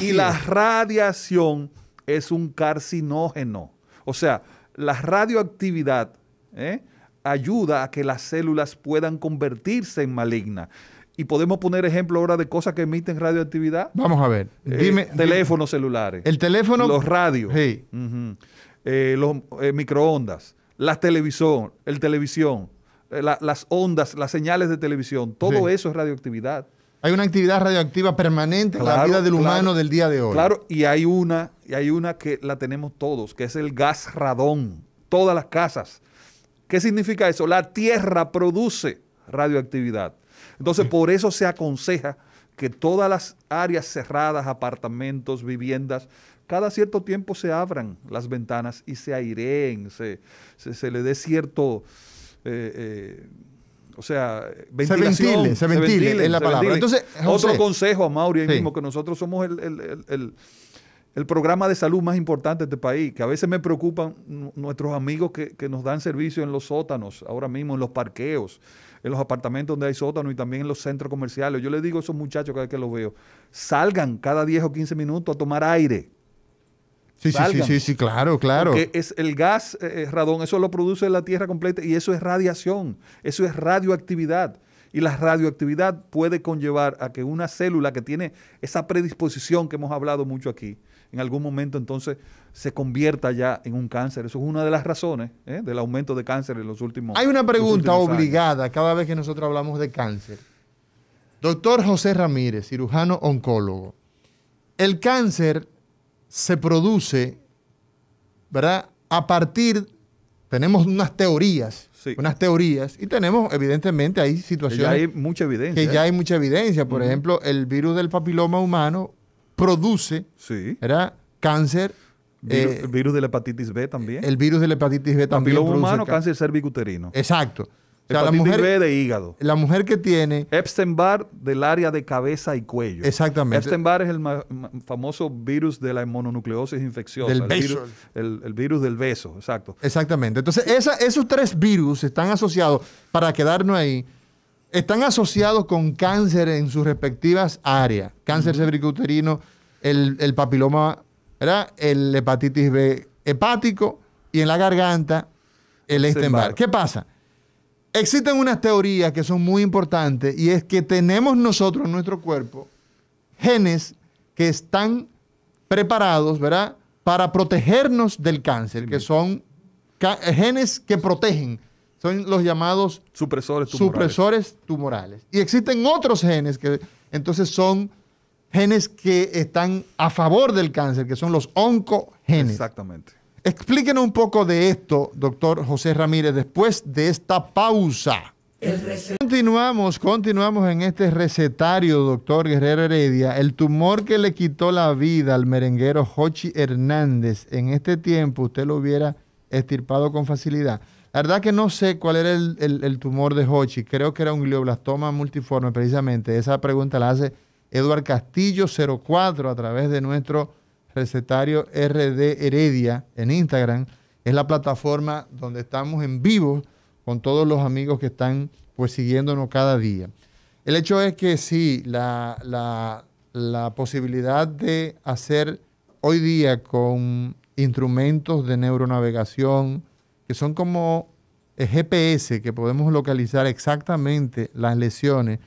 y la radiación es un carcinógeno. O sea, la radioactividad... ¿eh? ayuda a que las células puedan convertirse en malignas. Y podemos poner ejemplo ahora de cosas que emiten radioactividad. Vamos a ver. Eh, dime, teléfonos celulares. El teléfono. Los radios. Eh, los eh, microondas. Las televisión. El televisión. las ondas, las señales de televisión. Todo eso es radioactividad. Hay una actividad radioactiva permanente en la vida del humano del día de hoy. Claro, y hay una, y hay una que la tenemos todos, que es el gas radón. Todas las casas ¿Qué significa eso? La tierra produce radioactividad. Entonces, por eso se aconseja que todas las áreas cerradas, apartamentos, viviendas, cada cierto tiempo se abran las ventanas y se aireen, se, le dé cierto... Eh, eh, o sea, ventilación. Se ventile, es la palabra. Entonces, Otro consejo a Mauri mismo, que nosotros somos el el programa de salud más importante de este país, que a veces me preocupan nuestros amigos que, nos dan servicio en los sótanos, ahora mismo en los parqueos, en los apartamentos donde hay sótanos y también en los centros comerciales. Yo les digo a esos muchachos cada vez que los veo, salgan cada 10 o 15 minutos a tomar aire. Sí, sí, sí, sí, claro, claro. Porque es el gas eh, eh, radón, eso lo produce la Tierra completa y eso es radiación, eso es radioactividad y la radioactividad puede conllevar a que una célula que tiene esa predisposición que hemos hablado mucho aquí, en algún momento entonces se convierta ya en un cáncer. Eso es una de las razones ¿eh? del aumento de cáncer en los últimos años. Hay una pregunta obligada cada vez que nosotros hablamos de cáncer. Doctor José Ramírez, cirujano oncólogo. El cáncer se produce, ¿verdad? A partir, tenemos unas teorías, unas teorías, y tenemos, evidentemente, hay situaciones. Que ya hay mucha evidencia. Que ya ¿eh? hay mucha evidencia. Por ejemplo, el virus del papiloma humano produce sí. cáncer. el eh, virus de la hepatitis B también. El virus de la hepatitis B también. Papiloma humano, cáncer cervicuterino. Exacto. O la mujer, B de hígado. La mujer que tiene. Epstein-Barr del área de cabeza y cuello. Exactamente. Epstein-Barr es el famoso virus de la mononucleosis infecciosa. el Virus, el, el, virus del beso, exacto. Exactamente. Entonces, esos tres virus están asociados, para quedarnos ahí, están asociados con cáncer en sus respectivas áreas. Cáncer cervicouterino, el, el papiloma, ¿verdad? el hepatitis B hepático y en la garganta el estenbar. ¿Qué pasa? Existen unas teorías que son muy importantes y es que tenemos nosotros en nuestro cuerpo genes que están preparados, ¿verdad? Para protegernos del cáncer, que son genes que protegen son los llamados supresores tumorales. supresores tumorales. Y existen otros genes que entonces son genes que están a favor del cáncer, que son los oncogenes. Exactamente. Explíquenos un poco de esto, doctor José Ramírez, después de esta pausa. Continuamos, continuamos en este recetario, doctor Guerrero Heredia. El tumor que le quitó la vida al merenguero Jochi Hernández, en este tiempo usted lo hubiera estirpado con facilidad. La verdad que no sé cuál era el, tumor de Hochi. Creo que era un glioblastoma multiforme, precisamente. Esa pregunta la hace Eduard Castillo 04 a través de nuestro recetario RD Heredia en Instagram. Es la plataforma donde estamos en vivo con todos los amigos que están pues siguiéndonos cada día. El hecho es que sí, la, la, la posibilidad de hacer hoy día con instrumentos de neuronavegación, que son como GPS, que podemos localizar exactamente las lesiones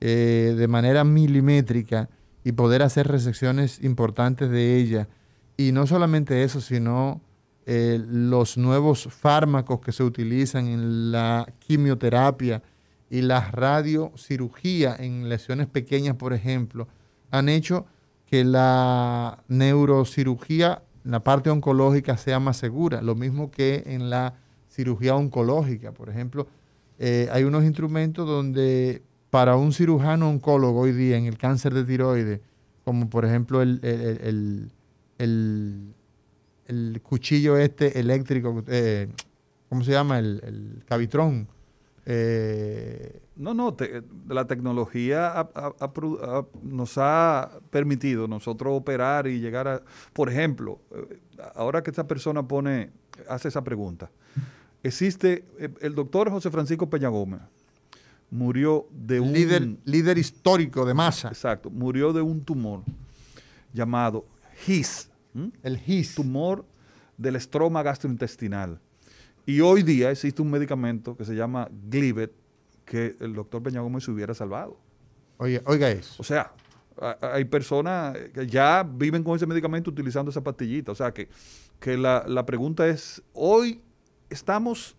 eh, de manera milimétrica y poder hacer resecciones importantes de ellas. Y no solamente eso, sino eh, los nuevos fármacos que se utilizan en la quimioterapia y la radiocirugía en lesiones pequeñas, por ejemplo, han hecho que la neurocirugía la parte oncológica sea más segura, lo mismo que en la cirugía oncológica. Por ejemplo, eh, hay unos instrumentos donde para un cirujano oncólogo hoy día en el cáncer de tiroides, como por ejemplo el, cuchillo este eléctrico, eh, ¿cómo se llama? El, cavitrón eh, no, no, la tecnología nos ha permitido nosotros operar y llegar a... Por ejemplo, eh, ahora que esta persona pone, hace esa pregunta, existe eh, el doctor José Francisco Peña Gómez, murió de un... Líder, líder histórico de masa. Exacto, murió de un tumor llamado HIS. El HIS. Tumor del estroma gastrointestinal y hoy día existe un medicamento que se llama Glibet que el doctor Peña Gómez se hubiera salvado. Oiga, oiga eso. O sea, hay personas que ya viven con ese medicamento utilizando esa pastillita. O sea, que, que la, pregunta es, hoy estamos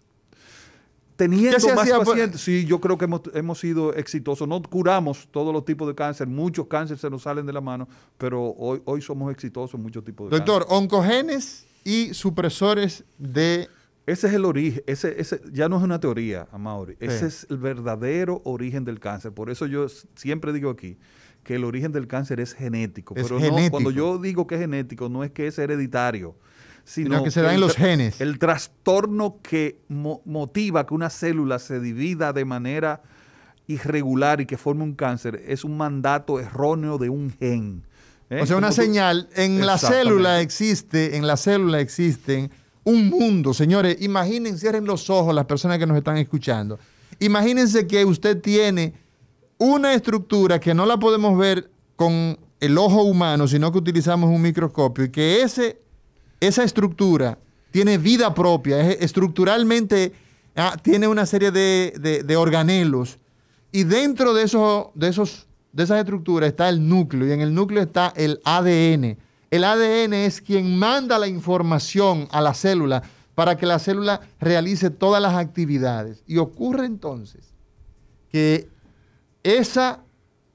teniendo más pues, pacientes. Sí, yo creo que hemos, sido exitosos. No curamos todos los tipos de cáncer. Muchos cánceres se nos salen de la mano, pero hoy, hoy somos exitosos en muchos tipos de Doctor, oncogenes y supresores de ese es el origen, ese, ese, ya no es una teoría, Amaury, ese es el verdadero origen del cáncer. Por eso yo siempre digo aquí que el origen del cáncer es genético. pero No, cuando yo digo que es genético, no es que es hereditario, sino, que se da en los genes. El trastorno que motiva que una célula se divida de manera irregular y que forme un cáncer es un mandato erróneo de un gen. ¿eh? O sea, una señal, en la célula existe, en la célula existen un mundo, señores. imagínense, cierren los ojos las personas que nos están escuchando. Imagínense que usted tiene una estructura que no la podemos ver con el ojo humano, sino que utilizamos un microscopio y que ese, esa estructura tiene vida propia, es, estructuralmente ah, tiene una serie de, organelos y dentro de, esos, de, esos, de esas estructuras está el núcleo y en el núcleo está el ADN el ADN es quien manda la información a la célula para que la célula realice todas las actividades. Y ocurre entonces que esa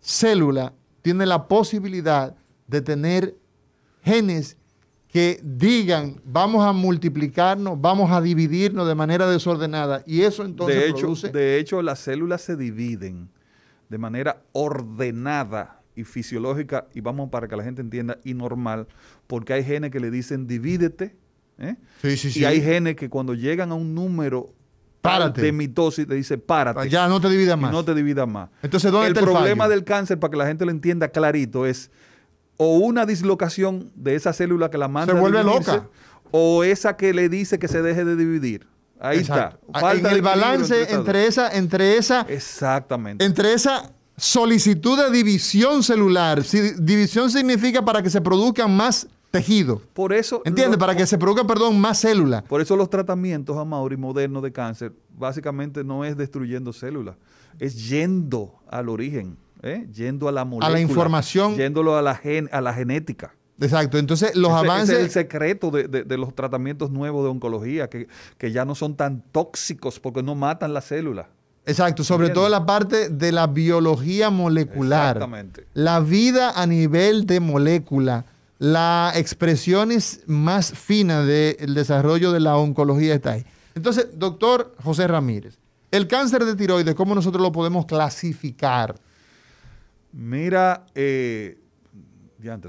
célula tiene la posibilidad de tener genes que digan vamos a multiplicarnos, vamos a dividirnos de manera desordenada. Y eso entonces de hecho, De hecho, las células se dividen de manera ordenada y fisiológica, y vamos para que la gente entienda, y normal, porque hay genes que le dicen divídete, ¿eh? y hay genes que cuando llegan a un número Párate. de mitosis te dice párate. Ya no te dividas más. no te dividas más. Entonces, ¿dónde el problema del cáncer, para que la gente lo entienda clarito, es o una dislocación de esa célula que la manda se vuelve loca o esa que le dice que se deje de dividir. Ahí está. Falta el balance entre esa, entre esa, exactamente, entre esa solicitud de división celular. división significa para que se produzcan más tejido. Por eso. ¿Entiendes? Para que se produzca perdón, más célula. Por eso los tratamientos, y modernos de cáncer, básicamente no es destruyendo células, es yendo al origen, ¿eh? yendo a la molécula. A la información. Yéndolo a la, gen, a la genética. Exacto, entonces los avances... Ese es el secreto de, los tratamientos nuevos de oncología, que, que ya no son tan tóxicos porque no matan las células. Exacto, sobre todo la parte de la biología molecular. La vida a nivel de molécula, las expresiones más finas del desarrollo de la oncología está ahí. Entonces, doctor José Ramírez, el cáncer de tiroides, ¿cómo nosotros lo podemos clasificar? Mira, eh,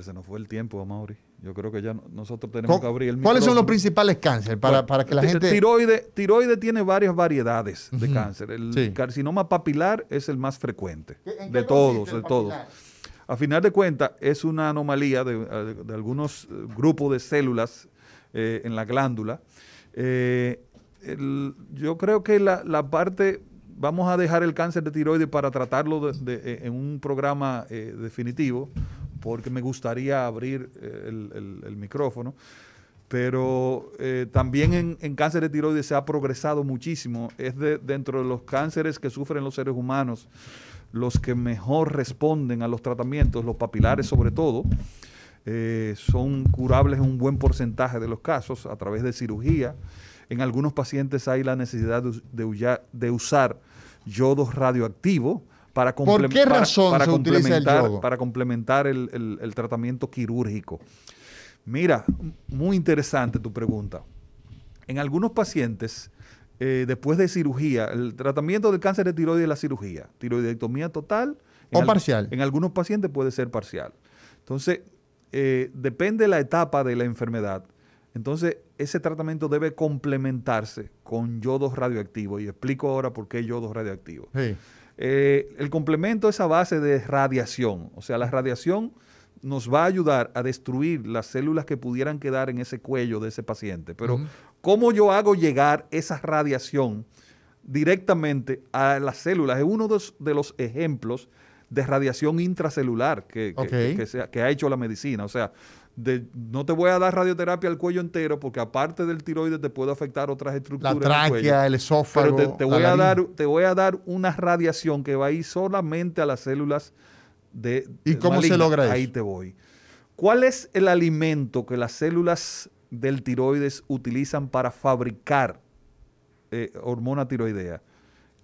se nos fue el tiempo, Mauri. Yo creo que ya nosotros tenemos que abrir el micrófono. ¿Cuáles son los principales cánceres para, que la gente... Tiroide, tiroide tiene varias variedades de cáncer. El carcinoma papilar es el más frecuente de todos, de todos. A final de cuentas, es una anomalía de, eh, algunos eh, grupos de células eh, en la glándula. yo creo que la, parte... Vamos a dejar el cáncer de tiroides para tratarlo en un programa definitivo, porque me gustaría abrir eh, el, micrófono. Pero eh, también en, cáncer de tiroides se ha progresado muchísimo. Es de, dentro de los cánceres que sufren los seres humanos los que mejor responden a los tratamientos, los papilares sobre todo. Eh, son curables en un buen porcentaje de los casos a través de cirugía. En algunos pacientes hay la necesidad de, de usar yodo radioactivo, ¿Por qué razón se complementar, el Para complementar el, tratamiento quirúrgico. Mira, muy interesante tu pregunta. En algunos pacientes, eh, después de cirugía, el tratamiento del cáncer de tiroides es la cirugía, tiroidectomía total. O parcial. En algunos pacientes puede ser parcial. Entonces, eh, depende de la etapa de la enfermedad. Entonces, ese tratamiento debe complementarse con yodo radioactivo. Y explico ahora por qué yodo radioactivo. Sí. Eh, el complemento es base de radiación, o sea, la radiación nos va a ayudar a destruir las células que pudieran quedar en ese cuello de ese paciente. Pero, ¿cómo yo hago llegar esa radiación directamente a las células? Es uno de los, ejemplos de radiación intracelular que, que, ha hecho la medicina. O sea, no te voy a dar radioterapia al cuello entero porque aparte del tiroides te puede afectar otras estructuras. La tráquea, el, esófago. Pero te, voy a dar, te voy a dar una radiación que va a ir solamente a las células de... ¿Y cómo se logra eso? Ahí te voy. ¿Cuál es el alimento que las células del tiroides utilizan para fabricar eh, hormona tiroidea?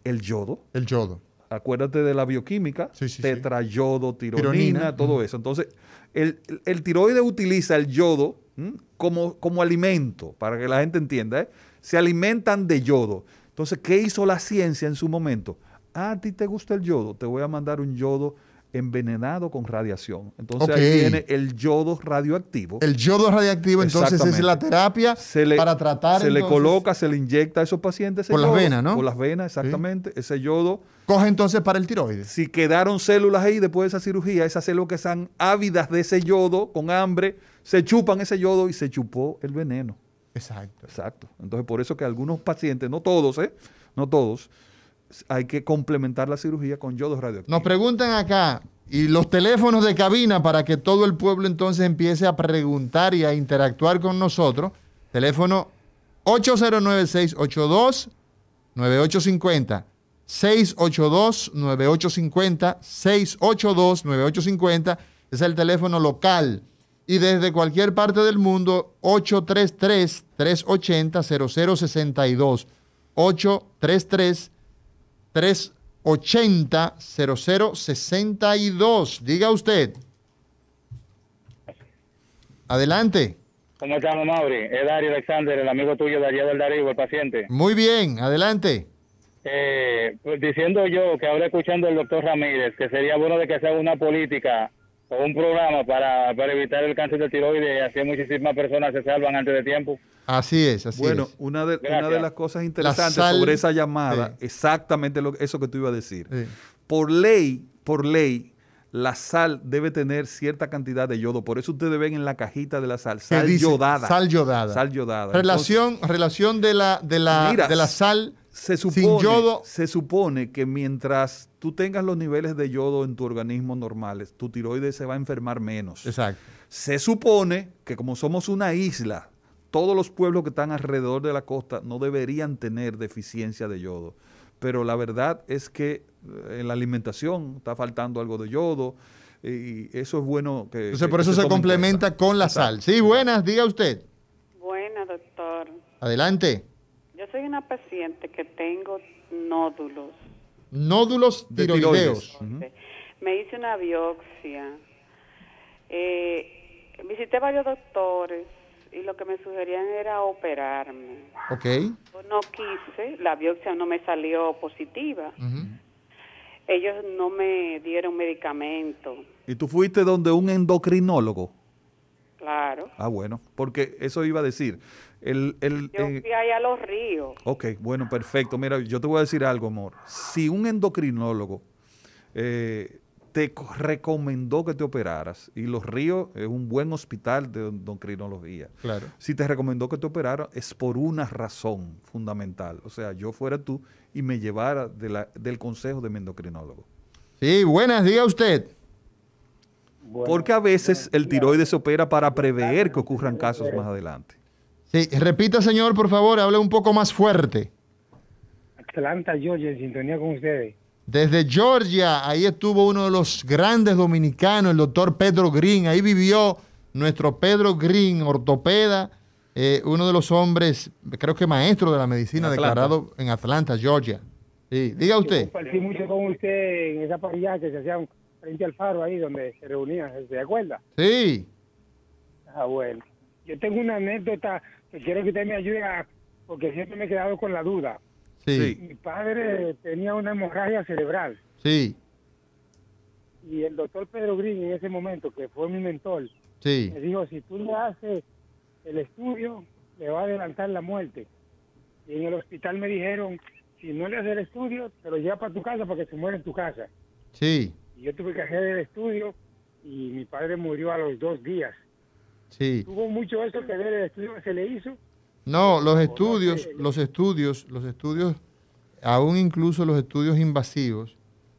El yodo. El yodo acuérdate de la bioquímica, tetrayodo, tironina, todo eso. Entonces, el, el, tiroide utiliza el yodo como, como, alimento, para que la gente entienda. ¿eh? Se alimentan de yodo. Entonces, ¿qué hizo la ciencia en su momento? Ah, a ti te gusta el yodo, te voy a mandar un yodo envenenado con radiación. Entonces ahí viene el yodo radioactivo. El yodo radioactivo entonces es la terapia se le, para tratar. Se le coloca, se le inyecta a esos pacientes. Por las venas, ¿no? Por las venas, exactamente. Ese yodo. Coge entonces para el tiroides. Si quedaron células ahí después de esa cirugía, esas células que están ávidas de ese yodo, con hambre, se chupan ese yodo y se chupó el veneno. Exacto. Exacto. Entonces por eso que algunos pacientes, no todos, ¿eh? No todos hay que complementar la cirugía con yodos Radio. Nos preguntan acá, y los teléfonos de cabina para que todo el pueblo entonces empiece a preguntar y a interactuar con nosotros. Teléfono 809-682-9850. 682-9850. 682-9850. Es el teléfono local. Y desde cualquier parte del mundo, 833-380-0062. 833 380 0062. Diga usted. Adelante. ¿Cómo estamos, Mauri? Es Darío Alexander, el amigo tuyo, Darío del Darío, el paciente. Muy bien, adelante. Eh, pues diciendo yo que ahora escuchando al doctor Ramírez, que sería bueno de que se haga una política un programa para, evitar el cáncer de tiroides y así muchísimas personas se salvan antes de tiempo. Así es, así bueno, es. Una de, una de las cosas interesantes sobre esa llamada, exactamente lo, eso que tú ibas a decir. Por ley, por ley, la sal debe tener cierta cantidad de yodo. Por eso ustedes ven en la cajita de la sal, sal yodada. Sal yodada. Sal yodada. Relación, relación de la, de la, de la sal se supone, Sin yodo. Se supone que mientras tú tengas los niveles de yodo en tu organismo normales, tu tiroides se va a enfermar menos. Exacto. Se supone que como somos una isla, todos los pueblos que están alrededor de la costa no deberían tener deficiencia de yodo. Pero la verdad es que eh, en la alimentación está faltando algo de yodo y eso es bueno que... por eso se, complementa con la sal. Sí, buenas, diga usted. Buenas, doctor. Adelante. Yo soy una paciente que tengo nódulos. Nódulos de tiroideos. Me hice una biopsia. Eh, visité varios doctores y lo que me sugerían era operarme. Ok. Yo no quise, la biopsia no me salió positiva. Ellos no me dieron medicamento. ¿Y tú fuiste donde un endocrinólogo? Claro. Ah, bueno, porque eso iba a decir. El, yo fui eh, allá a los ríos. Ok, bueno, perfecto. Mira, yo te voy a decir algo, amor. Si un endocrinólogo eh, te recomendó que te operaras, y Los Ríos es un buen hospital de endocrinología. Claro. Si te recomendó que te operara es por una razón fundamental. O sea, yo fuera tú y me llevara del consejo de mi endocrinólogo. Sí, buenas, a usted. Porque a veces el tiroides se opera para prever que ocurran casos más adelante. Sí, repita, señor, por favor, hable un poco más fuerte. Atlanta, Georgia, en sintonía con ustedes. Desde Georgia, ahí estuvo uno de los grandes dominicanos, el doctor Pedro Green. Ahí vivió nuestro Pedro Green, ortopeda, eh, uno de los hombres, creo que maestro de la medicina, declarado en Atlanta, Georgia. Sí, diga usted. Yo compartí mucho con usted en esa parrilla que se hacían frente al faro ahí donde se reunían, ¿se acuerda? Sí. Ah, bueno. Yo tengo una anécdota quiero que usted me ayude porque siempre me he quedado con la duda. Sí. Mi padre tenía una hemorragia cerebral. Sí. Y el doctor Pedro Green en ese momento, que fue mi mentor, me dijo, si tú le haces el estudio, le va a adelantar la muerte. Y en el hospital me dijeron, si no le haces el estudio, te lo lleva para tu casa porque se muere en tu casa. Sí. Y yo tuve que hacer el estudio y mi padre murió a los dos días. Sí. mucho eso que ver el estudio que se le hizo? No, los estudios, los estudios, los estudios, aún incluso los estudios invasivos,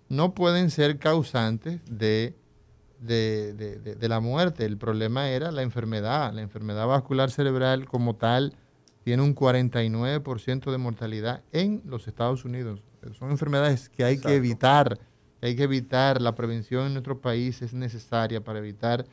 no pueden ser causantes de, de, la muerte. El problema era la enfermedad. La enfermedad vascular cerebral como tal tiene un 49% de mortalidad en los Estados Unidos. Son enfermedades que hay que evitar, hay que evitar. La prevención en nuestro país es necesaria para evitar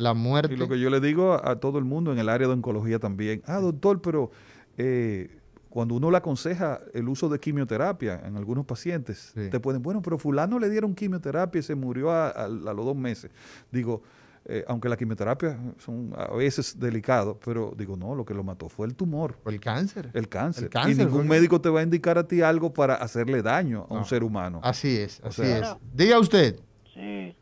la muerte. Y lo que yo le digo a, todo el mundo en el área de oncología también, ah, doctor, pero eh, cuando uno le aconseja el uso de quimioterapia en algunos pacientes, te pueden, bueno, pero fulano le dieron quimioterapia y se murió a, los dos meses. Digo, eh, aunque la quimioterapia son a veces delicado, pero digo, no, lo que lo mató fue el tumor. El cáncer. El cáncer. y ningún médico te va a indicar a ti algo para hacerle daño a un ser humano. Así es, así es. Diga usted. Sí,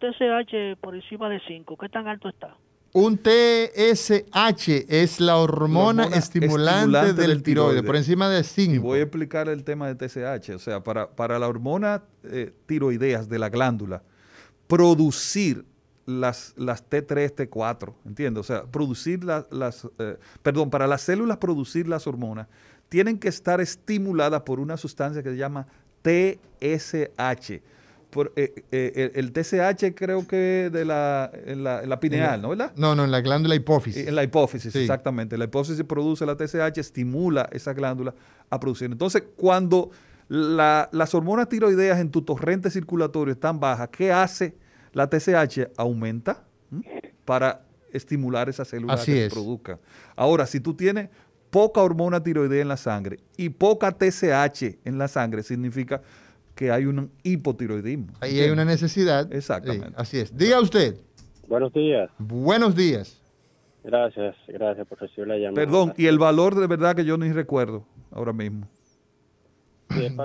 TSH por encima de 5, ¿qué tan alto está? Un TSH es la hormona, estimulante, del, tiroides, tiroide. por encima de 5. voy a explicar el tema de TSH. O sea, para, para la hormona eh, tiroideas de la glándula, producir las, las T3, T4, ¿entiendes? O sea, producir las, eh, perdón, para las células producir las hormonas, tienen que estar estimuladas por una sustancia que se llama TSH por, eh, eh, el TSH creo que de la, la, pineal, ¿no? ¿verdad? No, no, en la glándula hipófisis. En la hipófisis, exactamente. La hipófisis produce la TSH, estimula esa glándula a producir. Entonces, cuando las hormonas tiroideas en tu torrente circulatorio están bajas, ¿qué hace la TSH? Aumenta para estimular esa célula que produzca. Ahora, si tú tienes poca hormona tiroidea en la sangre y poca TSH en la sangre, significa que hay un hipotiroidismo. Ahí hay una necesidad. Exactamente. así es. Diga usted. Buenos días. Buenos días. Gracias, gracias por recibir la llamada. Perdón, y el valor de verdad que yo ni recuerdo ahora mismo.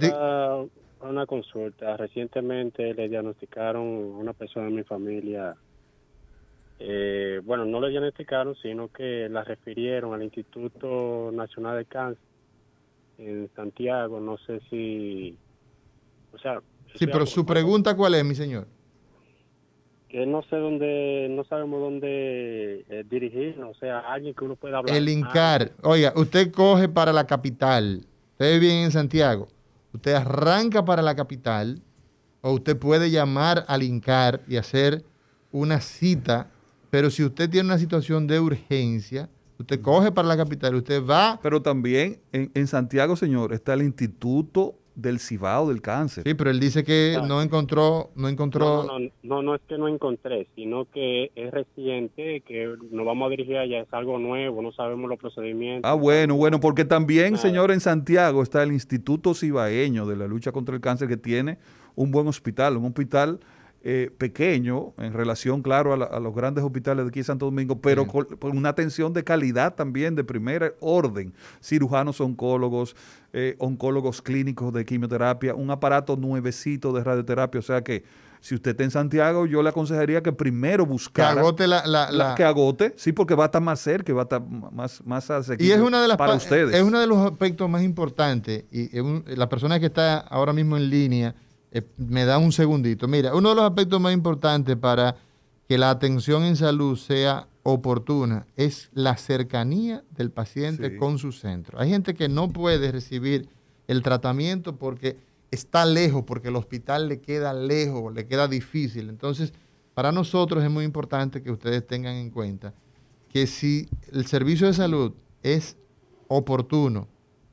para una consulta. Recientemente le diagnosticaron a una persona de mi familia, eh, bueno, no le diagnosticaron, sino que la refirieron al Instituto Nacional de Cáncer en Santiago. No sé si sí, pero su pregunta cuál es, mi señor. Que no sé dónde, no sabemos dónde eh, dirigir, dirigirnos, o sea, alguien que uno pueda hablar. El ah. INCAR, oiga, usted coge para la capital, usted vive en Santiago, usted arranca para la capital, o usted puede llamar al INCAR y hacer una cita, pero si usted tiene una situación de urgencia, usted coge para la capital, usted va... Pero también en, en Santiago, señor, está el Instituto del cibao, del cáncer. Sí, pero él dice que ah. no encontró, no encontró... No, no, no, es que no encontré, sino que es reciente, que nos vamos a dirigir allá, es algo nuevo, no sabemos los procedimientos. Ah, bueno, bueno, porque también, señor, en Santiago está el Instituto Cibaeño de la Lucha contra el Cáncer, que tiene un buen hospital, un hospital... Eh, pequeño en relación, claro, a, los grandes hospitales de aquí en Santo Domingo, pero con, una atención de calidad también de primera orden. Cirujanos, oncólogos, eh, oncólogos clínicos de quimioterapia, un aparato nuevecito de radioterapia. O sea que si usted está en Santiago, yo le aconsejaría que primero buscara. Que agote la, Que agote, sí, porque va a estar más cerca, va a estar más, más y es una de las para ustedes. Es uno de los aspectos más importantes. Y la persona que está ahora mismo en línea, eh, me da un segundito. Mira, uno de los aspectos más importantes para que la atención en salud sea oportuna es la cercanía del paciente con su centro. Hay gente que no puede recibir el tratamiento porque está lejos, porque el hospital le queda lejos, le queda difícil. Entonces, para nosotros es muy importante que ustedes tengan en cuenta que si el servicio de salud es oportuno,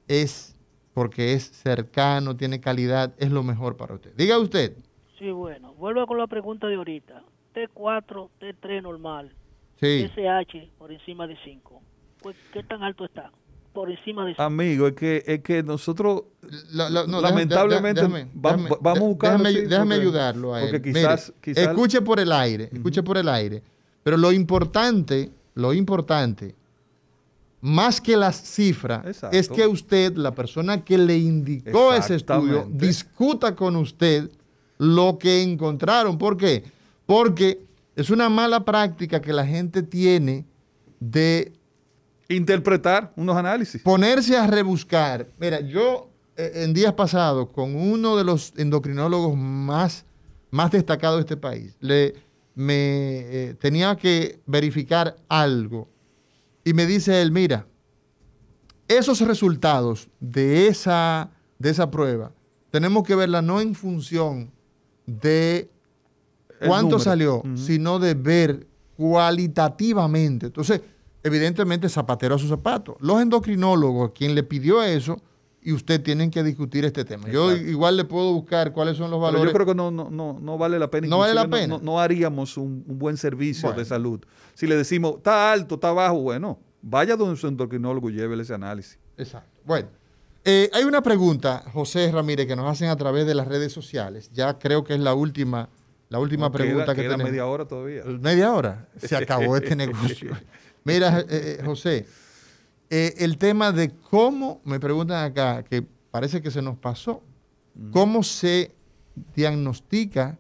es porque es cercano, tiene calidad, es lo mejor para usted. Diga usted. Sí, bueno, vuelvo con la pregunta de ahorita. T4, T3 normal, sí. SH por encima de 5. Pues, ¿Qué tan alto está? Por encima de 5. Amigo, es que, nosotros lamentablemente vamos a buscar... Déjame, ayudarlo a Porque quizás, Escuche por el aire, escuche por el aire. Pero lo importante, lo importante, más que las cifras, es que usted, la persona que le indicó ese estudio, discuta con usted lo que encontraron. ¿Por qué? Porque es una mala práctica que la gente tiene de... Interpretar unos análisis. Ponerse a rebuscar. Mira, yo eh, en días pasados con uno de los endocrinólogos más, más destacados de este país, le, me eh, tenía que verificar algo y me dice él, mira, esos resultados de esa, de esa prueba tenemos que verla no en función de cuánto salió, sino de ver cualitativamente. Entonces, evidentemente, zapatero a su zapato. Los endocrinólogos, quien le pidió eso, y usted tienen que discutir este tema. Yo igual le puedo buscar cuáles son los valores. Pero yo creo que no, no, no, vale la pena. No vale la pena. No, haríamos un, buen servicio de salud. Si le decimos, está alto, está bajo, bueno, vaya donde su endocrinólogo lleve ese análisis. Exacto. Bueno, eh, hay una pregunta, José Ramírez, que nos hacen a través de las redes sociales. Ya creo que es la última la última pregunta que tenemos. media hora todavía. Media hora. Se acabó este negocio. Mira, eh, eh, José, eh, el tema de cómo, me preguntan acá, que parece que se nos pasó, cómo se diagnostica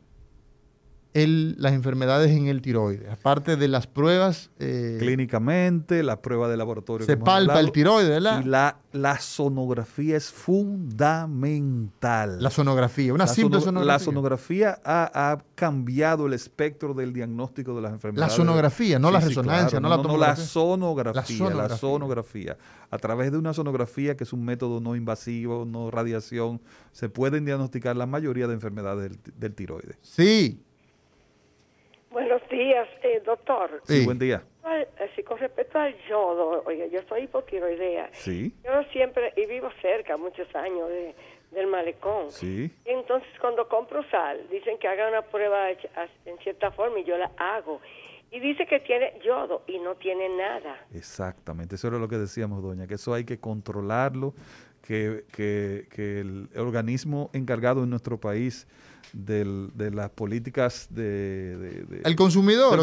las enfermedades en el tiroides. Aparte de las pruebas. Eh, Clínicamente, las pruebas de laboratorio. Se palpa el tiroide, ¿verdad? la, sonografía es fundamental. La sonografía, una simple sonografía. La sonografía ha, cambiado el espectro del diagnóstico de las enfermedades. La sonografía, no la resonancia, no, la tomografía. No, la sonografía, la sonografía, A través de una sonografía, que es un método no invasivo, no radiación, se pueden diagnosticar la mayoría de enfermedades del, tiroide. tiroides. Sí. Buenos días, eh, doctor. Sí, buen día. Eh, sí, con respecto al yodo, oye, yo soy hipotiroidea. Sí. Yo siempre, y vivo cerca muchos años del malecón. Sí. Entonces, cuando compro sal, dicen que haga una prueba en cierta forma y yo la hago. Y dice que tiene yodo y no tiene nada. Exactamente, eso era lo que decíamos, doña, que eso hay que controlarlo, que, que el organismo encargado en nuestro país de las políticas de, el consumidor,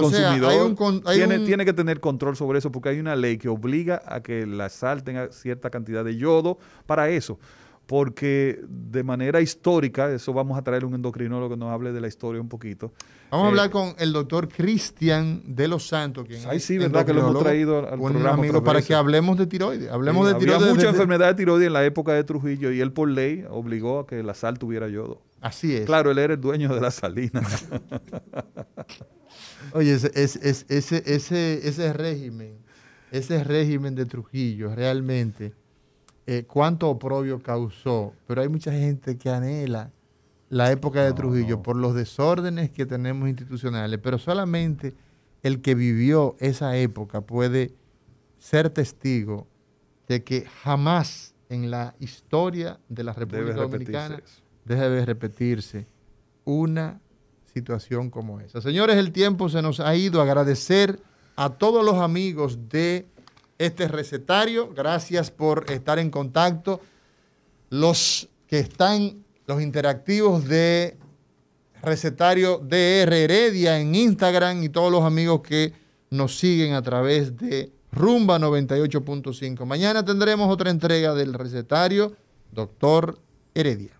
tiene, que tener control sobre eso porque hay una ley que obliga a que la sal tenga cierta cantidad de yodo para eso, porque de manera histórica, eso vamos a traer un endocrinólogo que nos hable de la historia un poquito. Vamos a hablar eh, con el doctor Cristian de los Santos, quien ahí sí, verdad que lo hemos traído al programa para que hablemos de tiroides, hablemos de tiroides. Había mucha enfermedad de tiroides en la época de Trujillo y él por ley obligó a que la sal tuviera yodo. Así es. Claro, él era el dueño de la salina. Oye, ese, ese, ese, régimen, ese régimen de Trujillo, realmente, eh, cuánto oprobio causó. Pero hay mucha gente que anhela la época de Trujillo por los desórdenes que tenemos institucionales, pero solamente el que vivió esa época puede ser testigo de que jamás en la historia de la República Dominicana Debe de repetirse una situación como esa. Señores, el tiempo se nos ha ido. Agradecer a todos los amigos de este recetario. Gracias por estar en contacto. Los que están, los interactivos de recetario DR Heredia en Instagram y todos los amigos que nos siguen a través de Rumba 98.5. Mañana tendremos otra entrega del recetario, doctor Heredia.